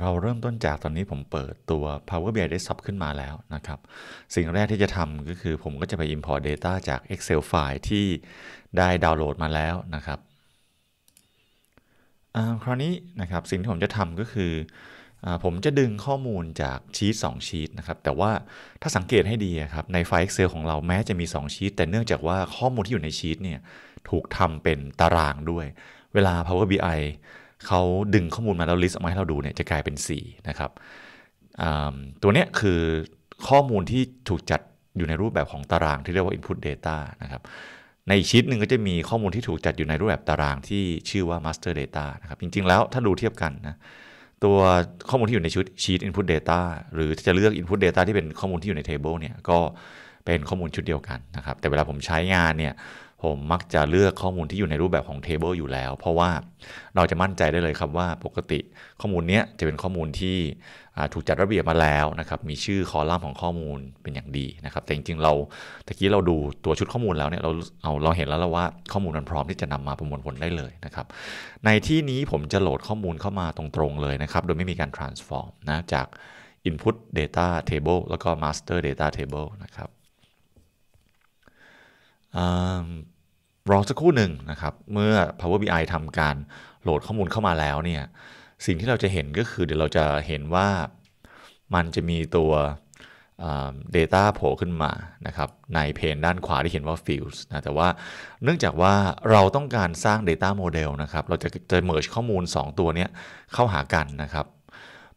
เราเริ่มต้นจากตอนนี้ผมเปิดตัว Power BI Desktop ขึ้นมาแล้วนะครับสิ่งแรกที่จะทำก็คือผมก็จะไป import data จาก Excel file ที่ได้ดาวน์โหลดมาแล้วนะครับคราวนี้นะครับสิ่งที่ผมจะทำก็คือ ผมจะดึงข้อมูลจากชีต2ชีตนะครับแต่ว่าถ้าสังเกตให้ดีครับในไฟล์ Excel ของเราแม้จะมี2ชีตแต่เนื่องจากว่าข้อมูลที่อยู่ในชีตเนี่ยถูกทำเป็นตารางด้วย เวลา Power BI เขาดึงข้อมูลมาแล้วลิสต์ออกมา ให้เราดูเนี่ยจะกลายเป็น4นะครับตัวเนี้ยคือข้อมูลที่ถูกจัดอยู่ในรูปแบบของตารางที่เรียกว่า input data นะครับ ในชีตหนึ่งก็จะมีข้อมูลที่ถูกจัดอยู่ในรูปแบบตารางที่ชื่อว่า master data นะครับ จริงๆแล้วถ้าดูเทียบกันนะตัวข้อมูลที่อยู่ในชุดชีตอิ input data หรือจะเลือก input data ที่เป็นข้อมูลที่อยู่ใน table เนี่ยก็เป็นข้อมูลชุดเดียวกันนะครับ แต่เวลาผมใช้งานเนี่ยผมมักจะเลือกข้อมูลที่อยู่ในรูปแบบของเทเบิลอยู่แล้ว เพราะว่าเราจะมั่นใจได้เลยครับว่าปกติข้อมูลนี้จะเป็นข้อมูลที่ถูกจัดระเบียบมาแล้วนะครับ มีชื่อคอลัมน์ของข้อมูลเป็นอย่างดีนะครับ แต่จริงๆเราตะกี้เราดูตัวชุดข้อมูลแล้วเนี่ยเราเอาเราเห็นแล้วว่าข้อมูลมันพร้อมที่จะนำมาประมวลผลได้เลยนะครับ ในที่นี้ผมจะโหลดข้อมูลเข้ามาตรงๆเลยนะครับ โดยไม่มีการ transform นะจาก input data table แล้วก็ master data table นะครับรอสักครู่หนึ่งนะครับ เมื่อ Power BI ทำการโหลดข้อมูลเข้ามาแล้วเนี่ยสิ่งที่เราจะเห็นก็คือ เดี๋ยวเราจะเห็นว่ามันจะมีตัว Data โผล่ขึ้นมานะครับ ในเพนด้านขวาที่เห็นว่า Fields นะแต่ว่าเนื่องจากว่าเราต้องการสร้าง Data Model นะครับเราจะจะ merge ข้อมูล 2 ตัวนี้เข้าหากันนะครับ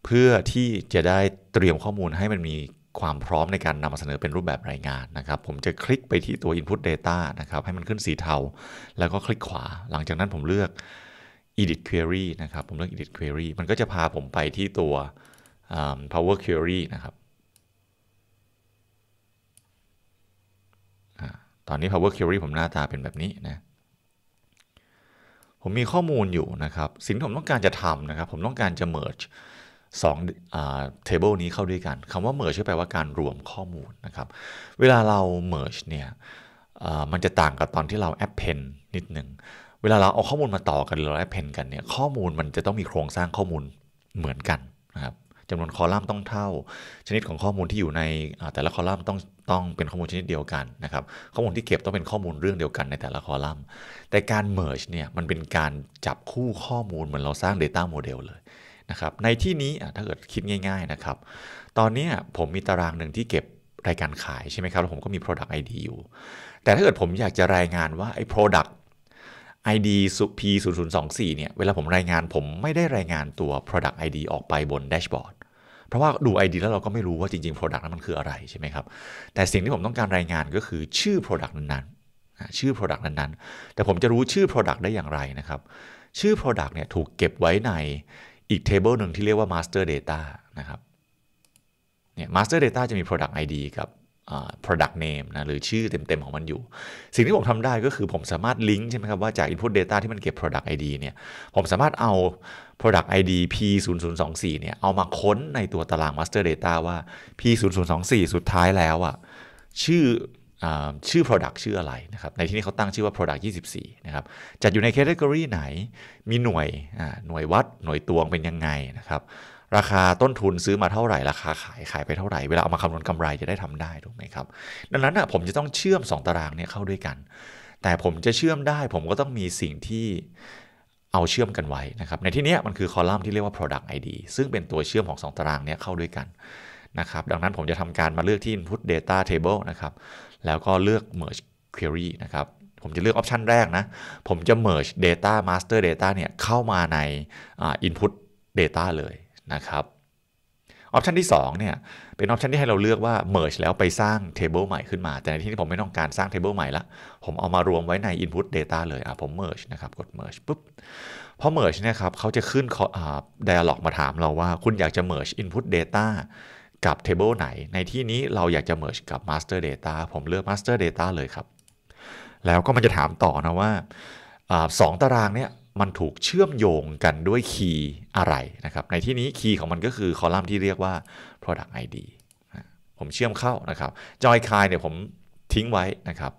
เพื่อที่จะได้เตรียมข้อมูลให้มันมีความพร้อมในการนำมาเสนอเป็นรูปแบบรายงานนะครับ ผมจะคลิกไปที่ตัว Input Data นะครับให้มันขึ้นสีเทา แล้วก็คลิกขวา หลังจากนั้นผมเลือก Edit Query นะครับผมเลือก Edit Query มันก็จะพาผมไปที่ตัว Power Query นะครับ ตอนนี้ Power Query ผมหน้าตาเป็นแบบนี้นะผมมีข้อมูลอยู่นะครับ สิ่งที่ผมต้องการจะทำนะครับ ผมต้องการจะ merge สองเทเบิลนี้เข้าด้วยกันคำว่า merge แปลว่าการรวมข้อมูลนะครับ เวลาเรา merge เนี่ย มันจะต่างกับตอนที่เรา append นิดหนึ่งเวลาเราเอาข้อมูลมาต่อกันหรือเรา append กันเนี่ย ข้อมูลมันจะต้องมีโครงสร้างข้อมูลเหมือนกันนะครับจำนวนคอลัมน์ต้องเท่า ชนิดของข้อมูลที่อยู่ในแต่ละคอลัมน์ต้องต้องเป็นข้อมูลชนิดเดียวกันนะครับ ข้อมูลที่เก็บต้องเป็นข้อมูลเรื่องเดียวกันในแต่ละคอลัมน์ แต่การ merge เนี่ย มันเป็นการจับคู่ข้อมูลเหมือนเราสร้าง data model เลยนะครับในที่นี้ถ้าเกิดคิดง่ายๆนะครับตอนนี้ผมมีตารางหนึ่งที่เก็บรายการขายใช่ไหมครับแล้วผมก็มี Product ID อยู่แต่ถ้าเกิดผมอยากจะรายงานว่าไอ้ Product ID สุพี0024เนี่ยเวลาผมรายงานผมไม่ได้รายงานตัว Product ID ออกไปบนแดชบอร์ดเพราะว่าดู ID แล้วเราก็ไม่รู้ว่าจริงๆ Product นั้นมันคืออะไรใช่ไหมครับแต่สิ่งที่ผมต้องการรายงานก็คือชื่อ Product นั้นๆชื่อ Product นั้นๆ แต่ผมจะรู้ชื่อ Product ได้อย่างไรนะครับ ชื่อ Product เนี่ยถูกเก็บไว้ในอีกเทเบิลหนึ่งที่เรียกว่า Master Data นะครับเนี่ยเตอร์เดต้าจะมี Product ID กับ product name นะหรือชื่อเต็มๆของมันอยู่ สิ่งที่ผมทำได้ก็คือผมสามารถลิงก์ใช่ไหมครับ ว่าจาก input data ที่มันเก็บ product ID เนี่ย ผมสามารถเอา product ID p 0 0 2 4เนี่ย เอามาค้นในตัวตาราง master data ว่า p 0 0 2 4สุดท้ายแล้วอะชื่อชื่อ Product ชื่ออะไรนะครับในที่นี้เขาตั้งชื่อว่า Product 24 นะครับจัดอยู่ในแคตตากรีไหน มีหน่วยหน่วยวัดหน่วยตวงเป็นยังไงนะครับราคาต้นทุนซื้อมาเท่าไหร่ราคาขายขายไปเท่าไหร่เวลาเอามาคำนวณกำไรจะได้ทำได้ถูกไหมครับดังนั้นนะผมจะต้องเชื่อม 2 ตารางนี้เข้าด้วยกัน แต่ผมจะเชื่อมได้ ผมก็ต้องมีสิ่งที่เอาเชื่อมกันไว้นะครับในที่นี้มันคือคอลัมน์ที่เรียกว่า product ID ซึ่งเป็นตัวเชื่อมของ 2 ตารางนี้เข้าด้วยกันนะครับดังนั้นผมจะทำการมาเลือกที่ input data table นะครับแล้วก็เลือก merge query นะครับผมจะเลือกออปชันแรกนะผมจะ merge data master data เนี่ยเข้ามาใน input data เลยนะครับออปชันที่ 2เนี่ยเป็นออปชันที่ให้เราเลือกว่า merge แล้วไปสร้าง table ใหม่ขึ้นมา แต่ในที่นี้ผมไม่ต้องการสร้าง table ใหม่ละ ผมเอามารวมไว้ใน input data เลยอ่ะผม merge นะครับกด merge ปุ๊บพอ merge เนี่ยครับเขาจะขึ้น dialog มาถามเราว่าคุณอยากจะ merge input data กับ Table ไหนในที่นี้เราอยากจะ merge กับ Master Data ผมเลือก Master Data เลยครับ แล้วก็มันจะถามต่อนะว่าสองตารางเนี่ยมันถูกเชื่อมโยงกันด้วยคีย์อะไรนะครับ ในที่นี้คีย์ของมันก็คือคอลัมน์ที่เรียกว่า product ID ผมเชื่อมเข้านะครับ j o ยค k i เนี่ยผมทิ้งไว้นะครับ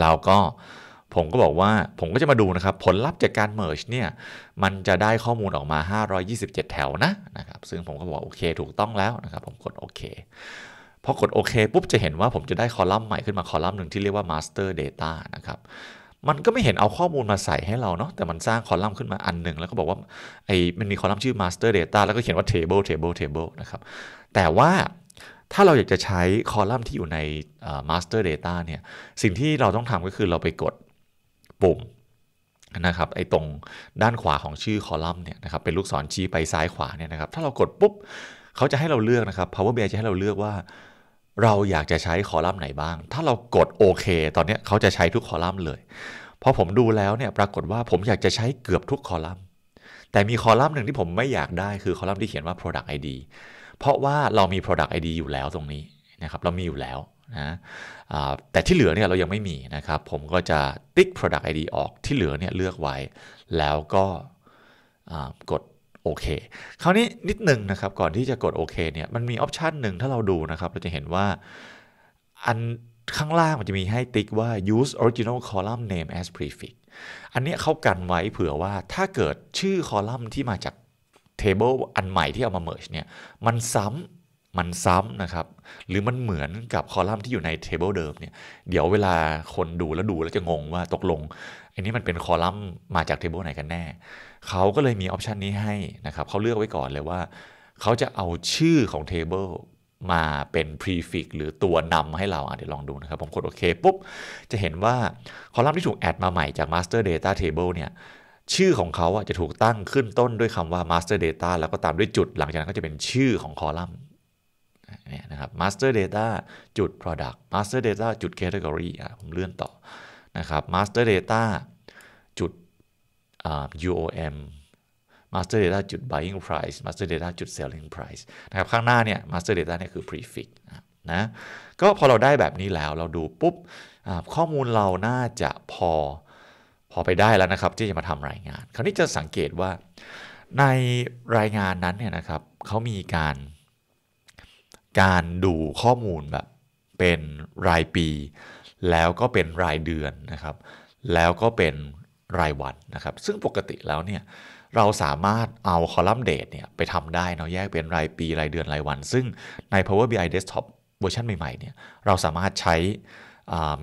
เราก็ผมก็บอกว่าผมก็จะมาดูนะครับผลลัพธ์จากการ merge เนี่ยมันจะได้ข้อมูลออกมา 527 แถวนะนะครับซึ่งผมก็บอกโอเค ถูกต้องแล้วนะครับผมกดโอเคพอกดโอเค ปุ๊บจะเห็นว่าผมจะได้คอลัมน์ใหม่ขึ้นมาคอลัมน์หนึ่งที่เรียกว่า master data นะครับมันก็ไม่เห็นเอาข้อมูลมาใส่ให้เราเนาะแต่มันสร้างคอลัมน์ขึ้นมาอันหนึ่งแล้วก็บอกว่าไอ้มันมีคอลัมน์ชื่อ master data แล้วก็เขียนว่า table table table นะครับแต่ว่าถ้าเราอยากจะใช้คอลัมน์ที่อยู่ใน master data เนี่ยสิ่งที่เราต้องทำก็คือเราไปกดปุ่มนะครับ ไอ้ตรงด้านขวาของชื่อคอลัมน์เนี่ยนะครับเป็นลูกศรชี้ไปซ้ายขวาเนี่ยนะครับถ้าเรากดปุ๊บเขาจะให้เราเลือกนะครับ Power BI จะให้เราเลือกว่าเราอยากจะใช้คอลัมน์ไหนบ้างถ้าเรากดโอเคตอนนี้เขาจะใช้ทุกคอลัมน์เลยพอผมดูแล้วเนี่ยปรากฏว่าผมอยากจะใช้เกือบทุกคอลัมน์ แต่มีคอลัมน์หนึ่งที่ผมไม่อยากได้ คือคอลัมน์ที่เขียนว่า product ID เพราะว่าเรามี product ID อยู่แล้วตรงนี้นะครับเรามีอยู่แล้วนะแต่ที่เหลือเนี่ยเรายังไม่มีนะครับผมก็จะติ๊ก product ID ออกที่เหลือเนี่ยเลือกไว้แล้วก็กดโอเคคราวนี้นิดหนึ่งนะครับก่อนที่จะกดโอเคเนี่ยมันมีออปชันหนึ่งถ้าเราดูนะครับเราจะเห็นว่า อันข้างล่างมันจะมีให้ติ๊กว่า use original column name as prefix อันนี้เขากันไว้เผื่อว่าถ้าเกิดชื่อคอลัมน์ที่มาจาก table อันใหม่ที่เอามา merge เนี่ยมันซ้ำมันซ้ำนะครับ หรือมันเหมือนกับคอลัมน์ที่อยู่ในเทเบิลเดิมเนี่ย เดี๋ยวเวลาคนดูแล้วดูแล้วจะงงว่าตกลง อันนี้มันเป็นคอลัมน์มาจากเทเบิลไหนกันแน่ เขาก็เลยมีออปชันนี้ให้นะครับ เขาเลือกไว้ก่อนเลยว่า เขาจะเอาชื่อของเทเบิลมาเป็น prefix หรือตัวนำให้เรา เดี๋ยวลองดูนะครับ ผมกดโอเคปุ๊บ จะเห็นว่าคอลัมน์ที่ถูกแอดมาใหม่จาก master data table เนี่ย ชื่อของเขาจะถูกตั้งขึ้นต้นด้วยคำว่า master data แล้วก็ตามด้วยจุด หลังจากนั้นก็จะเป็นชื่อของคอลัมน์เนี่ยนะครับ master data จุด product master data จุด category อ่ะผมเลื่อนต่อนะครับ master data จุด UOM master data จุด buying price master data จุด selling price นะครับข้างหน้าเนี่ย master data เนี่ยคือ prefix นะก็พอเราได้แบบนี้แล้วเราดูปุ๊บข้อมูลเราน่าจะพอพอไปได้แล้วนะครับ ที่จะมาทำรายงานคราวนี้จะสังเกตว่าในรายงานนั้นเนี่ยนะครับเขามีการการดูข้อมูลแบบเป็นรายปี แล้วก็เป็นรายเดือนนะครับ แล้วก็เป็นรายวันนะครับซึ่งปกติแล้วเนี่ยเราสามารถเอาคอลัมน์เดตเนี่ยไปทำได้ เนาะ แยกเป็นรายปีรายเดือนรายวัน ซึ่งใน Power BI Desktop เวอร์ชันใหม่ๆเนี่ยเราสามารถใช้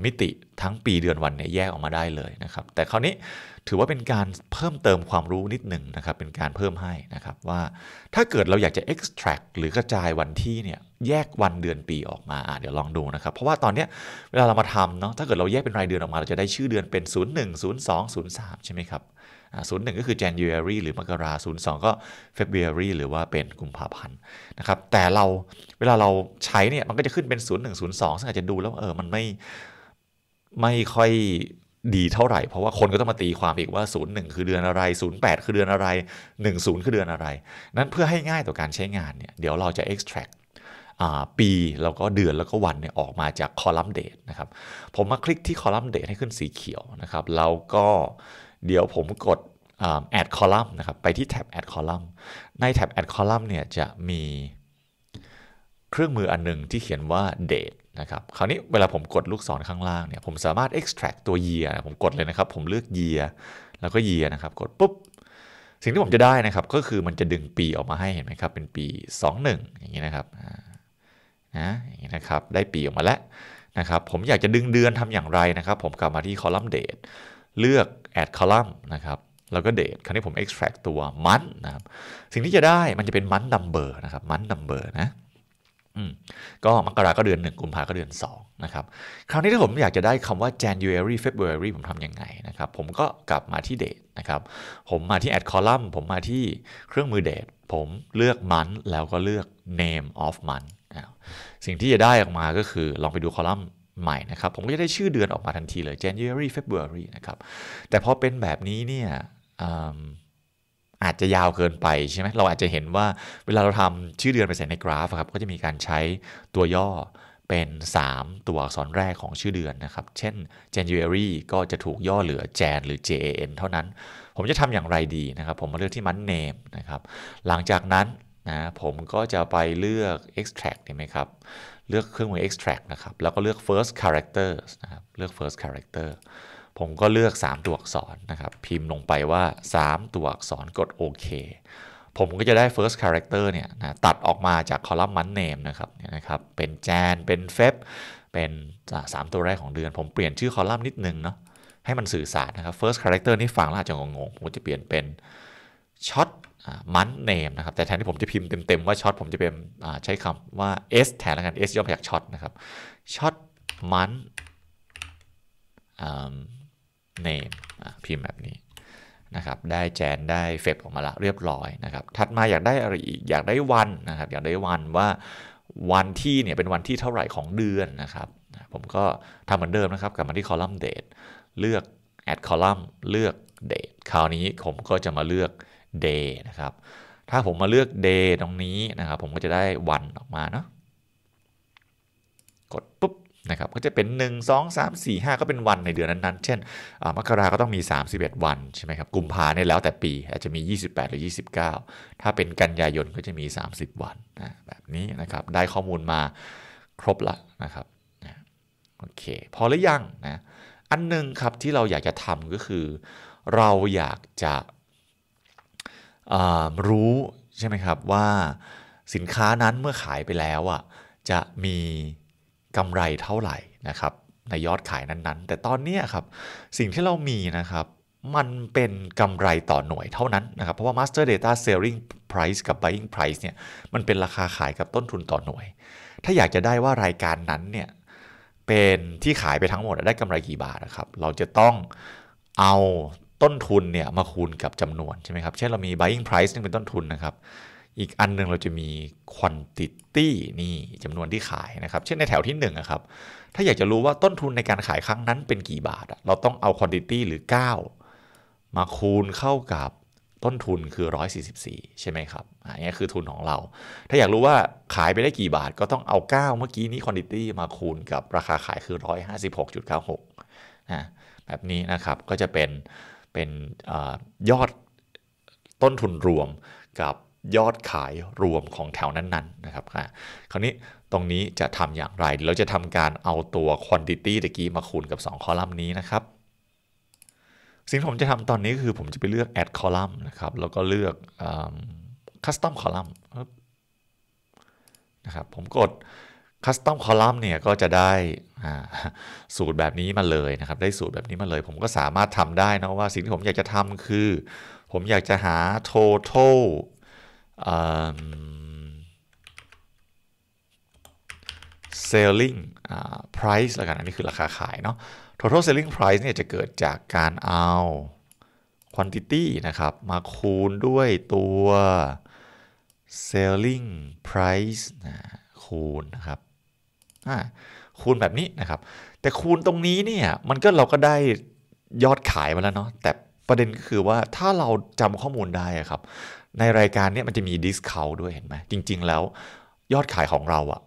มิติทั้งปีเดือนวันเนี่ยแยกออกมาได้เลยนะครับ แต่คราวนี้ถือว่าเป็นการเพิ่มเติมความรู้นิดหนึ่งนะครับเป็นการเพิ่มให้นะครับว่าถ้าเกิดเราอยากจะ extract หรือกระจายวันที่เนี่ยแยกวันเดือนปีออกมาเดี๋ยวลองดูนะครับ เพราะว่าตอนนี้เวลาเรามาทำเนาะถ้าเกิดเราแยกเป็นรายเดือนออกมา เราจะได้ชื่อเดือนเป็น 01 02 03 ใช่ไหมครับศูนย์หนึ่งก็คือ January หรือมกราศูนย์สองก็ February หรือว่าเป็นกุมภาพันธ์นะครับแต่เราเวลาเราใช้เนี่ยมันก็จะขึ้นเป็น 0 1 0 2ซึ่งอาจจะดูแล้วเออมันไม่ไม่ค่อยดีเท่าไหร่ เพราะว่าคนก็ต้องมาตีความอีกว่า 0 1 คือเดือนอะไร 0 8 คือเดือนอะไร 1 0 คือเดือนอะไร นั้นเพื่อให้ง่ายต่อการใช้งานเนี่ย เดี๋ยวเราจะ extract ปี แล้วก็เดือนแล้วก็วันเนี่ยออกมาจากคอลัมน์เดตนะครับ ผมมาคลิกที่คอลัมน์เดตให้ขึ้นสีเขียวนะครับแล้วก็เดี๋ยวผมกด add column นะครับไปที่แท็บ add column ในแท็บ add column เนี่ยจะมีเครื่องมืออันหนึ่งที่เขียนว่า date นะครับคราวนี้เวลาผมกดลูกศรข้างล่างเนี่ยผมสามารถ extract ตัว year ผมกดเลยนะครับผมเลือก year แล้วก็ year นะครับกดปุ๊บ สิ่งที่ผมจะได้นะครับก็คือมันจะดึงปีออกมาให้เห็นไหมครับเป็นปี 21อย่างนี้นะครับนะอย่างนี้นะครับได้ปีออกมาแล้วนะครับผมอยากจะดึงเดือนทำอย่างไรนะครับ ผมกลับมาที่คอลัมน์ date เลือก add column นะครับแล้วก็เดทคราวนี้ผม extract ตัวมันนะครับสิ่งที่จะได้มันจะเป็นมันดัมเบอร์นะครับมันดัมเบอร์นะก็มกราก็เดือนหนึ่งกุมภาก็เดือน2นะครับ คราวนี้ถ้าผมอยากจะได้คำว่า January February ผมทำยังไงนะครับ ผมก็กลับมาที่เดทนะครับ ผมมาที่ add column ผมมาที่เครื่องมือเดทผมเลือก month แล้วก็เลือก name of month สิ่งที่จะได้ออกมาก็คือลองไปดูคอลัมน์ใหม่นะครับ ผมก็จะได้ชื่อเดือนออกมาทันทีเลย January February นะครับ แต่พอเป็นแบบนี้เนี่ยอาจจะยาวเกินไปใช่ไหม เราอาจจะเห็นว่าเวลาเราทำชื่อเดือนไปใส่ในกราฟครับก็จะมีการใช้ตัวย่อเป็น 3 ตัวอักษรแรกของชื่อเดือนนะครับเช่น January ก็จะถูกย่อเหลือ Jan หรือ JAN เท่านั้นผมจะทำอย่างไรดีนะครับผมมาเลือกที่มันเนมนะครับหลังจากนั้นนะผมก็จะไปเลือก extract เห็นไหมครับเลือกเครื่องมือ extract นะครับแล้วก็เลือก first characters นะครับเลือก first character ผมก็เลือก 3 ตัวอักษรนะครับ พิมพ์ลงไปว่า 3 ตัวอักษรกดโอเคผมก็จะได้ first character เนี่ยนะตัดออกมาจากคอลัมน์ month name นะครับเนี่ยนะครับ เป็นแจนเป็นเฟบเป็น 3 ตัวแรกของเดือน ผมเปลี่ยนชื่อคอลัมน์นิดนึงเนาะให้มันสื่อสารนะครับ first character นี่ฟังแล้วอาจจะงงๆผมจะเปลี่ยนเป็นช็อตมันเนมนะครับ แต่แทนที่ผมจะพิมพ์เต็มๆว่าช็อตผมจะเป็นใช้คำว่า S แทนแล้วกัน S ย่อมาจากช็อตนะครับช็อตมัน name พิมพ์แบบนี้นะครับ ได้แจนได้เฟบออกมาละเรียบร้อยนะครับถัดมาอยากได้อะไรอีก อยากได้วันนะครับ อยากได้วันว่าวันที่เนี่ยเป็นวันที่เท่าไหร่ของเดือนนะครับ ผมก็ทำเหมือนเดิมนะครับกลับมาที่คอลัมน์ date เลือก add column เลือก date คราวนี้ผมก็จะมาเลือก day นะครับ ถ้าผมมาเลือก day ตรงนี้นะครับผมก็จะได้วันออกมาเนาะ กดปุ๊บะครับก็จะเป็น 1 2 3 4 5 ก็เป็นวันในเดือนนั้นๆ เช่นมกราก็ต้องมี 31 วันใช่ไหมครับกุมภาเนี่ยแล้วแต่ปีอาจจะมี 28 หรือ 29 ถ้าเป็นกันยายนก็จะมี 30 วันนะแบบนี้นะครับได้ข้อมูลมาครบละนะครับโอเคพอหรือยังนะอันหนึ่งครับที่เราอยากจะทำก็คือ เราอยากจะรู้ใช่ไหมครับว่าสินค้านั้นเมื่อขายไปแล้วอ่ะจะมีกำไรเท่าไหร่นะครับ ในยอดขายนั้นๆ แต่ตอนนี้ครับสิ่งที่เรามีนะครับมันเป็นกำไรต่อหน่วยเท่านั้นนะครับ เพราะว่า Master Data Selling Price กับ Buying Price เนี่ยมันเป็นราคาขายกับต้นทุนต่อหน่วย ถ้าอยากจะได้ว่ารายการนั้นเนี่ยเป็นที่ขายไปทั้งหมด ได้กำไรกี่บาทนะครับเราจะต้องเอาต้นทุนเนี่ยมาคูณกับจำนวนใช่ไหมครับเช่นเรามี Buying Price นี่เป็นต้นทุนนะครับอีกอันหนึ่งเราจะมี quantity นี่จำนวนที่ขายนะครับ เช่นในแถวที่1นะครับ ถ้าอยากจะรู้ว่าต้นทุนในการขายครั้งนั้นเป็นกี่บาท เราต้องเอา quantity หรือ 9 มาคูณเข้ากับต้นทุนคือ 144ใช่ไหมครับอันนี้คือทุนของเรา ถ้าอยากรู้ว่าขายไปได้กี่บาทก็ต้องเอา 9 เมื่อกี้นี้ quantity มาคูณกับราคาขายคือ 156.96นะแบบนี้นะครับ ก็จะเป็นเป็นอยอดต้นทุนรวมกับยอดขายรวมของแถวนั้นๆนะครับคราวนี้ตรงนี้จะทำอย่างไร เราจะทำการเอาตัว quantity ตะกี้มาคูณกับ 2 คอลัมน์นี้นะครับสิ่งที่ผมจะทำตอนนี้คือผมจะไปเลือก add column นะครับแล้วก็เลือก custom column นะครับผมกด custom column เนี่ยก็จะได้สูตรแบบนี้มาเลยนะครับได้สูตรแบบนี้มาเลยผมก็สามารถทำได้นะว่าสิ่งที่ผมอยากจะทำคือ ผมอยากจะหา total selling price ละกันอัน นี้คือราคาขายเนาะ total selling price เนี่ยจะเกิดจากการเอา quantity นะครับ มาคูณด้วยตัว selling price นะคูณนะครับคูณแบบนี้นะครับ แต่คูณตรงนี้เนี่ยมันก็เราก็ได้ยอดขายมาแล้วเนาะ แต่ประเด็นก็คือว่าถ้าเราจำข้อมูลได้ครับในรายการเนี้ยมันจะมีดิสคาวด้วยเห็นไหมจริงๆ แล้วยอดขายของเราอะ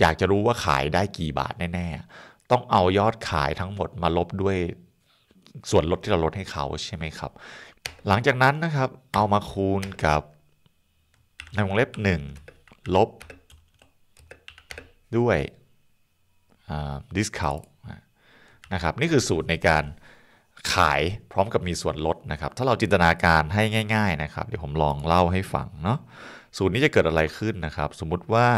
อยากจะรู้ว่าขายได้กี่บาทแน่ ๆ ต้องเอายอดขายทั้งหมดมาลบด้วยส่วนลดที่เราลดให้เขาใช่ไหมครับ หลังจากนั้นนะครับเอามาคูณกับ ในวงเล็บ 1 ลบด้วย discount นะครับนี่คือสูตรในการขายพร้อมกับมีส่วนลดนะครับ ถ้าเราจินตนาการให้ง่ายๆนะครับ เดี๋ยวผมลองเล่าให้ฟังเนาะสูตรนี้จะเกิดอะไรขึ้นนะครับ สมมุติว่า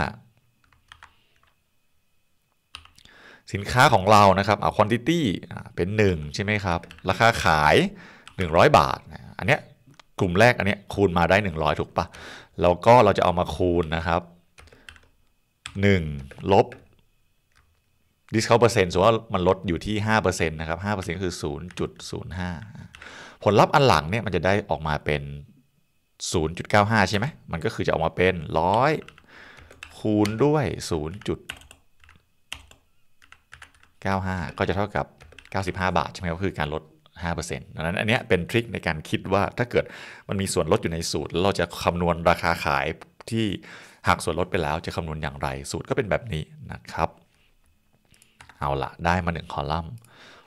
สินค้าของเรานะครับเอาคุณติตี้เป็น 1 ใช่ไหมครับ ราคาขาย 100 บาท อันเนี้ยกลุ่มแรกอันเนี้ยคูณมาได้ 100 ถูกปะแล้วก็เราจะเอามาคูณนะครับ 1 ลบดิสเาาเปอร์เซ็นต์สมมติว่ามันลดอยู่ที่ 5%นะครับ5%คือ 0.05 ผลลัพธ์อันหลังเนี่ยมันจะได้ออกมาเป็น 0.95 ใช่ไหมมันก็คือจะออกมาเป็น 100 คูณด้วย0.95 ก็จะเท่ากับ 95 บาท ใช่ไหมก็คือการลด5%ดังนั้นอันนี้เป็นทริคในการคิดว่าถ้าเกิดมันมีส่วนลดอยู่ในสูตรเราจะคำนวณราคาขายที่หากส่วนลดไปแล้วจะคำนวณอย่างไรสูตรก็เป็นแบบนี้นะครับเอาละได้มา1คอลัมน์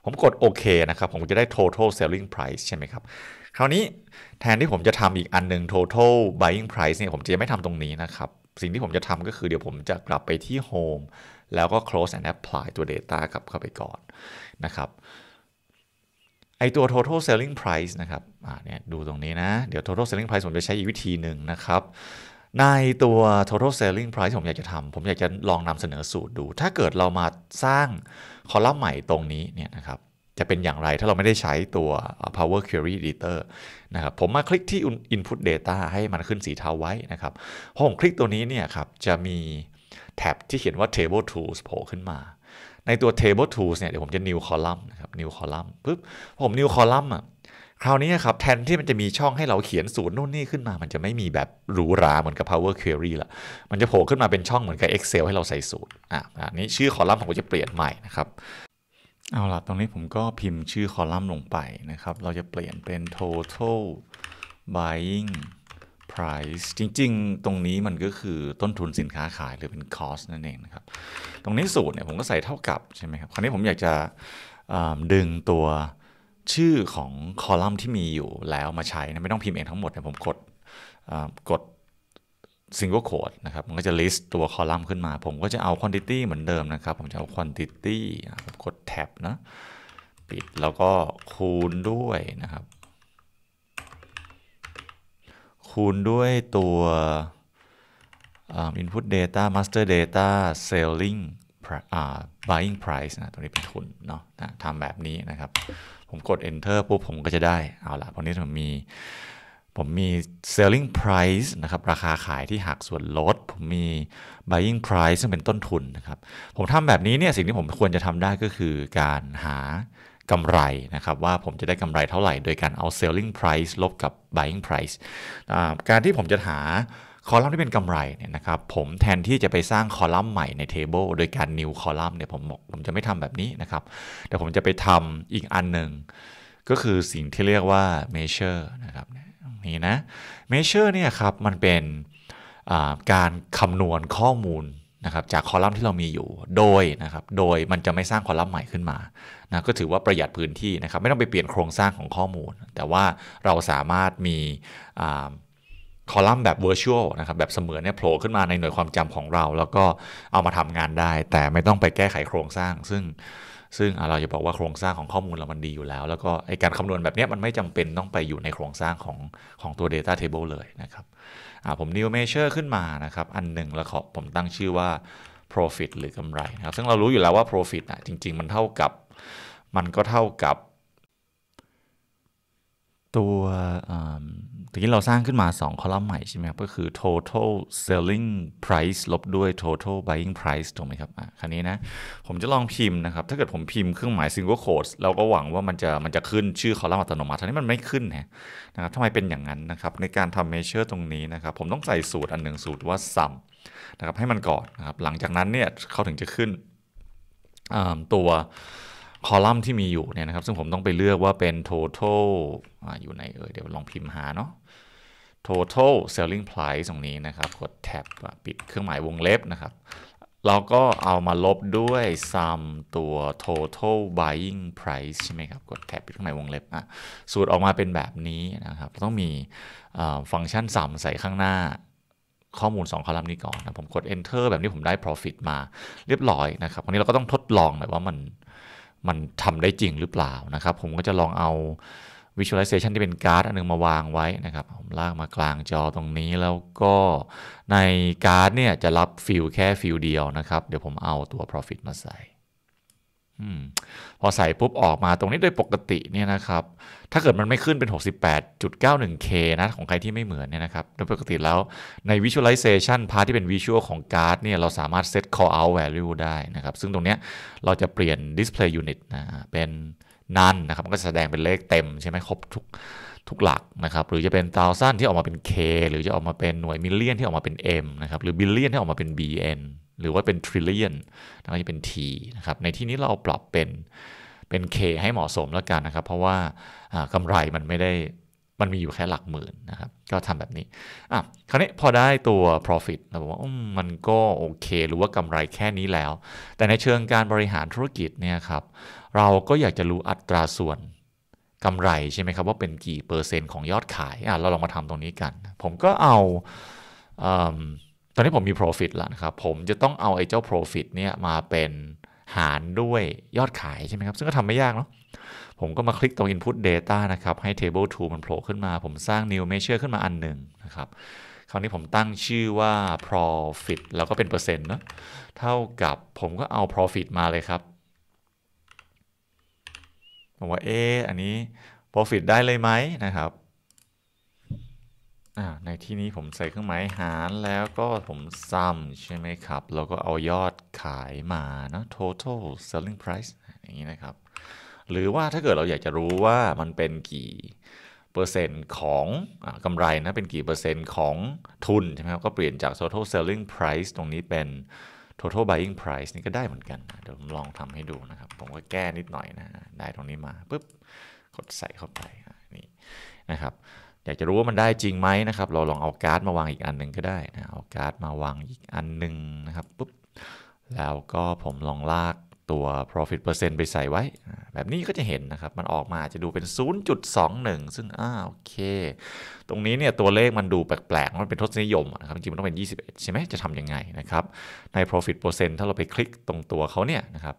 ผมกดโอเคนะครับ ผมจะได้ total selling price ใช่ไหมครับ คราวนี้แทนที่ผมจะทำอีกอันหนึ่ง total buying price เนี่ยผมจะไม่ทำตรงนี้นะครับ สิ่งที่ผมจะทำก็คือเดี๋ยวผมจะกลับไปที่ home แล้วก็ close and apply ตัว data กลับเข้าไปก่อนนะครับไอตัว total selling price นะครับอ่าเนี่ยดูตรงนี้นะเดี๋ยว total selling price ผมจะใช้อีกวิธีหนึ่งนะครับในตัว total selling price ผมอยากจะทำ ผมอยากจะลองนำเสนอสูตรดู ถ้าเกิดเรามาสร้างคอลัมน์ใหม่ตรงนี้เนี่ยนะครับ จะเป็นอย่างไรถ้าเราไม่ได้ใช้ตัว power query editor นะครับ ผมมาคลิกที่ input data ให้มันขึ้นสีเทาไว้นะครับ พอผมคลิกตัวนี้เนี่ยครับ จะมีแท็บที่เขียนว่า table tools โผล่ขึ้นมา ในตัว table tools เนี่ยเดี๋ยวผมจะ new column นะครับ new column ปุ๊บผม new column อ่ะคราวนี้ครับแทนที่มันจะมีช่องให้เราเขียนศูนย์นู่นนี่ขึ้นมา มันจะไม่มีแบบหรูหราเหมือนกับ Power Query ละมันจะโผล่ขึ้นมาเป็นช่องเหมือนกับ Excel ให้เราใส่ศูนย์อ่ะอันนี้ชื่อคอลัมน์ผมจะเปลี่ยนใหม่นะครับ เอาล่ะ ตรงนี้ผมก็พิมพ์ชื่อคอลัมน์ลงไปนะครับ เราจะเปลี่ยนเป็น total buying price จริงๆ ตรงนี้มันก็คือต้นทุนสินค้าขายหรือเป็น cost นั่นเองนะครับ ตรงนี้สูตรเนี่ยผมก็ใส่เท่ากับใช่ไหมครับ คราวนี้ผมอยากจะดึงตัวชื่อของคอลัมน์ที่มีอยู่แล้วมาใช้ นะ ไม่ ต้อง พิมพ์ เอง ทั้งหมด นะ ผมกดกด single quote นะ ครับ มันก็จะ list ตัวคอลัมน์ขึ้นมา ผมก็จะเอา quantity เหมือนเดิม นะ ครับ ผม จะ เอา quantity ผมกด tab นะ ปิดแล้วก็คูณด้วยนะครับ คูณด้วยตัว input data master data selling buying price นะตัวนี้เป็นทุนเนาะทำแบบนี้นะครับผมกด enter ปุ๊บผมก็จะได้ เอาละตอนนี้ผมมี ผมมี selling price นะครับ ราคาขายที่หักส่วนลด ผมมี buying price ซึ่งเป็นต้นทุนนะครับ ผมทำแบบนี้เนี่ย สิ่งที่ผมควรจะทำได้ก็คือ การหากำไรนะครับ ว่าผมจะได้กำไรเท่าไหร่ โดยการเอา selling price ลบกับ buying price การที่ผมจะหาคอลัมน์ที่เป็นกำไรเนี่ยนะครับผมแทนที่จะไปสร้างคอลัมน์ใหม่ในเทเบิลโดยการนิวคอลัมน์เนี่ยผมบอกผมจะไม่ทำแบบนี้นะครับแต่ผมจะไปทำอีกอันหนึ่ง ก็คือสิ่งที่เรียกว่า measure นะครับนี่นะ measure เนี่ยครับมันเป็นการคำนวณข้อมูลนะครับจากคอลัมน์ที่เรามีอยู่โดยนะครับโดยมันจะไม่สร้างคอลัมน์ใหม่ขึ้นมานะก็ถือว่าประหยัดพื้นที่นะครับ ไม่ต้องไปเปลี่ยนโครงสร้างของข้อมูล แต่ว่าเราสามารถมีคอลัมน์แบบ virtual นะครับแบบเสมือนเนี่ยโผล่ขึ้นมาในหน่วยความจำของเรา แล้วก็เอามาทำงานได้แต่ไม่ต้องไปแก้ไขโครงสร้าง ซึ่งซึ่งเราจะบอกว่าโครงสร้างของข้อมูลเรามันดีอยู่แล้ว แล้วก็ไอการคำนวณแบบนี้มันไม่จำเป็นต้องไปอยู่ในโครงสร้างของของตัว Data Table เลยนะครับ ผม New Measure ขึ้นมานะครับ อันหนึ่งแล้วผมตั้งชื่อว่า profit หรือกำไรนะครับ ซึ่งเรารู้อยู่แล้วว่า profit อ่ะจริง ๆ มันเท่ากับมันก็เท่ากับตัวกี้เราสร้างขึ้นมา2คอลัมน์ใหม่ใช่ไหมครับก็คือ total selling price ลบด้วย total buying price ถูกไหมครับอ่ะคราวนี้นะผมจะลองพิมพ์นะครับ ถ้าเกิดผมพิมพ์เครื่องหมาย single quotes เราก็หวังว่ามันจะมันจะขึ้นชื่อคอลัมน์อัตโนมัติทีนี้มันไม่ขึ้นนะครับทำไมเป็นอย่างนั้นนะครับในการทำ measure ตรงนี้นะครับ ผมต้องใส่สูตรอันหนึ่งสูตรว่า sum นะครับ ให้มันก่อนนะครับหลังจากนั้นเนี่ยเขาถึงจะขึ้นตัวคอลัมน์ที่มีอยู่เนี่ยนะครับซึ่งผมต้องไปเลือกว่าเป็น total ออยู่ในเออเดี๋ยวลองพิมพ์หา เนาะ total selling price ตรงนี้นะครับ กดแท็บปิดเครื่องหมายวงเล็บนะครับเราก็เอามาลบด้วย sum ตัว total buying price ใช่ไหมครับ กดแท็บปิดเครื่องหมายวงเล็บอ่ะสูตรออกมาเป็นแบบนี้นะครับต้องมีฟังก์ชัน sum ใส่ข้างหน้าข้อมูล 2 คอลัมน์นี้ก่อนนะผมกด enter แบบนี้ผมได้ profit มาเรียบร้อยนะครับคราวนี้เราก็ต้องทดลองหน่อยว่ามันมันทำได้จริงหรือเปล่านะครับผมก็จะลองเอา Visualization ที่เป็นการ์ดอันนึงมาวางไว้นะครับผมลากมากลางจอตรงนี้แล้วก็ในการ์ดเนี่ยจะรับฟิลแค่ฟิลเดียวนะครับเดี๋ยวผมเอาตัว Profit มาใส่พอใส่ปุ๊บออกมาตรงนี้โดยปกติเนี่ยนะครับ ถ้าเกิดมันไม่ขึ้นเป็น 68.91K นะของใครที่ไม่เหมือนเนี่ยนะครับ โดยปกติแล้วใน Visualization พาที่เป็น Visual ของการ์ดเนี่ยเราสามารถ Set Call Out Value ได้นะครับ ซึ่งตรงเนี้ยเราจะเปลี่ยน Display Unit นะเป็นนั่นนะครับมันก็แสดงเป็นเลขเต็มใช่ไหมครบทุกทุกหลักนะครับหรือจะเป็น thousand ที่ออกมาเป็น K หรือจะออกมาเป็นหน่วยมิลเลียนที่ออกมาเป็น M นะครับหรือบิลเลียนที่ออกมาเป็น BN หรือว่าเป็น trillion แล้วก็จะเป็น t นะครับ ในที่นี้เราปรับเป็นเป็น k ให้เหมาะสมแล้วกันนะครับ เพราะว่ากำไรมันไม่ได้มันมีอยู่แค่หลักหมื่นนะครับ ก็ทำแบบนี้อ่ะคราวนี้ พอได้ตัว profit เราบอกว่ามันก็โอเค หรือว่ากำไรแค่นี้แล้ว แต่ในเชิงการบริหารธุรกิจเนี่ยครับ เราก็อยากจะรู้อัตราส่วนกำไรใช่ไหมครับว่าเป็นกี่เปอร์เซ็นต์ของยอดขายอ่ะเราลองมาทำตรงนี้กัน ผมก็เอาเตอนนี้ผมมี profit แล้วนะครับผมจะต้องเอาไอ้เจ้า profit เนี่ยมาเป็นหารด้วยยอดขายใช่ไหมครับ ซึ่งก็ทำไม่ยากเนาะผมก็มาคลิกตรง input data นะครับ ให้ table 2มันโผล่ขึ้นมาผมสร้าง new measure ขึ้นมาอันหนึ่งนะครับ คราวนี้ผมตั้งชื่อว่า profit แล้วก็เป็นเปอร์เซ็นต์เนาะเท่ากับผมก็เอา profit มาเลยครับบอกว่าเอออันนี้ profit ได้เลยไหมนะครับในที่นี้ผมใส่เครื่องหมายหารแล้วก็ผมซ้ำใช่ไหมครับแล้วก็เอายอดขายมานะ total selling price อย่างนี้นะครับ หรือว่าถ้าเกิดเราอยากจะรู้ว่ามันเป็นกี่เปอร์เซ็นต์ของอกำไรนะเป็นกี่เปอร์เซ็นต์ของทุนใช่ไหมครับก็เปลี่ยนจาก total selling price ตรงนี้เป็น total buying price นี่ก็ได้เหมือนกันเดี๋ยวผมลองทำให้ดูนะครับ ผมก็แก้นิดหน่อยนะ ได้ตรงนี้มาปุ๊บกดใส่เข้าไปนี่นะครับอยากจะรู้ว่ามันได้จริงไหมนะครับ เราลองเอาการ์ดมาวางอีกอันหนึ่งก็ได้นะเอาการ์ดมาวางอีกอันหนึ่งนะครับปุ๊บแล้วก็ผมลองลากตัว profit percent ไปใส่ไว้ แบบนี้ก็จะเห็นนะครับ มันออกมาอาจจะดูเป็น 0.21 ซึ่งอ้าโอเคตรงนี้เนี่ยตัวเลขมันดูแปลกๆ มันเป็นทศนิยมนะครับจริงๆมันต้องเป็น 21 ใช่ไหมจะทำยังไงนะครับ ใน profit percent ถ้าเราไปคลิกตรงตัวเขาเนี่ยนะครับ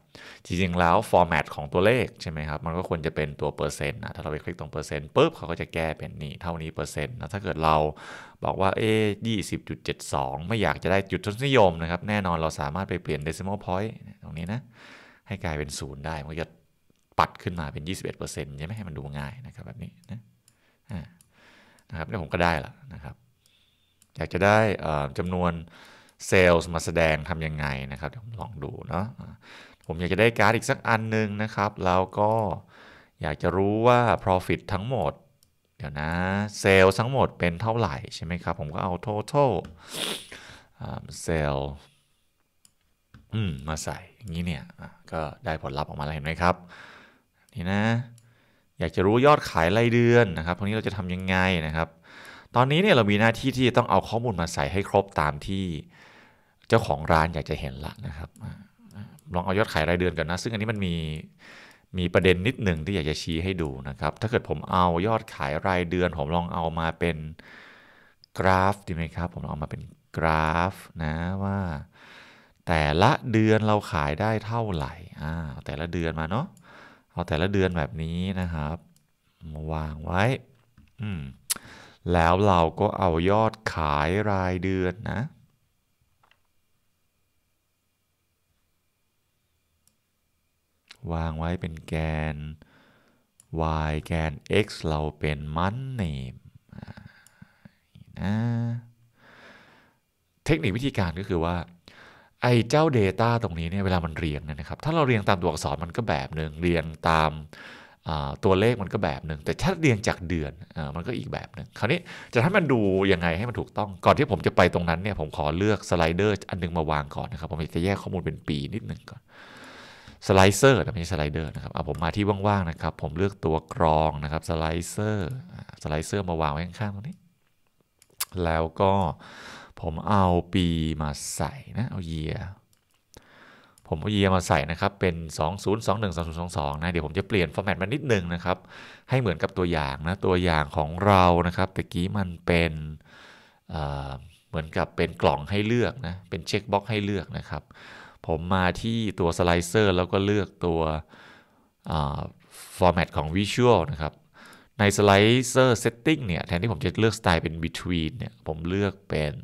จริงๆ แล้ว format ของตัวเลขใช่ไหมครับมันก็ควรจะเป็นตัวเปอร์เซ็นต์นะถ้าเราไปคลิกตรงเปอร์เซ็นต์ปุ๊บเขาก็จะแก้เป็นนี่เท่านี้เปอร์เซ็นต์นะถ้าเกิดเราบอกว่าเอ๊ยี่สิบจุดเจ็ดสองไม่อยากจะได้จุดทศนิยมนะครับ แน่นอนเราสามารถไปเปลี่ยน decimal point ตรงนี้นะ ให้กลายเป็นศูนย์ได้มันก็จะปัดขึ้นมาเป็น21%ใช่ไหมให้มันดูง่ายนะครับ แบบนี้นะอ่านะครับนี่ผมก็ได้ละนะครับ อยากจะได้จำนวนเซลล์มาแสดงทำยังไงนะครับผมลองดูเนาะผมอยากจะได้การ์ดอีกสักอันหนึ่งนะครับ แล้วก็อยากจะรู้ว่า profit ทั้งหมดเดี๋ยวนะ เซลล์ทั้งหมดเป็นเท่าไหร่ใช่ไหมครับ ผมก็เอา total เซลล์มาใส่อย่างนี้เนี่ยก็ได้ผลลัพธ์ออกมาแล้วเห็นไหมครับ นี่นะอยากจะรู้ยอดขายรายเดือนนะครับ พวกนี้เราจะทํำยังไงนะครับ ตอนนี้เนี่ยเรามีหน้าที่ที่จะต้องเอาข้อมูลมาใส่ให้ครบตามที่เจ้าของร้านอยากจะเห็นละนะครับ ลองเอายอดขายรายเดือนก่อนนะ ซึ่งอันนี้มันมีมีประเด็นนิดหนึ่งที่อยากจะชี้ให้ดูนะครับ ถ้าเกิดผมเอายอดขายรายเดือนผมลองเอามาเป็นกราฟดีไหมครับ ผมลองเอามาเป็นกราฟนะว่า แต่ละเดือนเราขายได้เท่าไหร่ อ่า แต่ละเดือนมาเนาะเอาแต่ละเดือนแบบนี้นะครับมาวางไว้ แล้วเราก็เอายอดขายรายเดือนนะวางไว้เป็นแกน y แกน x เราเป็น m o n เนมนะเทคนิควิธีการก็คือว่าไอ้เจ้า Data ตรงนี้เนี่ยเวลามันเรียงเนี่ยนะครับ ถ้าเราเรียงตามตัวอักษรมันก็แบบหนึ่งเรียงตามตัวเลขมันก็แบบหนึ่งแต่ถ้าเรียงจากเดือนอมันก็อีกแบบหนึ่งคราวนี้จะให้มันดูยังไงให้มันถูกต้องก่อนที่ผมจะไปตรงนั้นเนี่ยผมขอเลือกสไลเดอร์อันนึงมาวางก่อนนะครับผมจะแยกข้อมูลเป็นปีนิดนึงก่อนสไลเซอร์นะไม่ใช่สไลเดอร์นะครับเอาผมมาที่ว่างๆนะครับ ผมเลือกตัวกรองนะครับสไลเซอร์สไลเซอร์มาวางไว้ข้างๆตรงนี้ แล้วก็ผมเอาปีมาใส่นะเอาเยียผมเอาเยียมาใส่นะครับเป็น 2021 2022นะเดี๋ยวผมจะเปลี่ยนฟอร์แมตมานิดนึงนะครับให้เหมือนกับตัวอย่างนะตัวอย่างของเรานะครับตะกี้มันเป็นเหมือนกับเป็นกล่องให้เลือกนะเป็นเช็คบ็อกให้เลือกนะครับ ผมมาที่ตัวสไลเซอร์แล้วก็เลือกตัวฟอร์แมตของ Visual นะครับในสไลเซอร์เซตติ้งเนี่ยแทนที่ผมจะเลือกสไตล์เป็น Between เนี่ยผมเลือกเป็น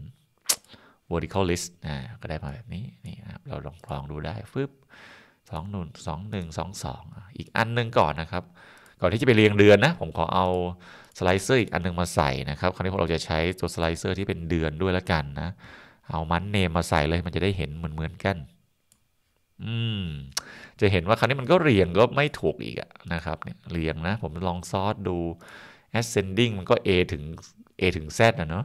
vertical list อ่า ก็ได้มาแบบนี้นี่ครับ เราลองคลองดูได้ฟึบสองหนึ่งสองหนึ่งสองสองอีกอันนึงก่อนนะครับ ก่อนที่จะไปเรียงเดือนนะผมขอเอาสไลเซอร์อีกอันนึงมาใส่นะครับ คราวนี้พวกเราจะใช้ตัวสไลเซอร์ที่เป็นเดือนด้วยละกันนะเอามันเนมมาใส่เลยมันจะได้เห็นเหมือนเหมือนกันอืมจะเห็นว่าคราวนี้มันก็เรียงก็ไม่ถูกอีกนะครับเนี่ยเรียงนะ ผมลองซอสดู ascending มันก็ a ถึง a ถึง z นะเนาะ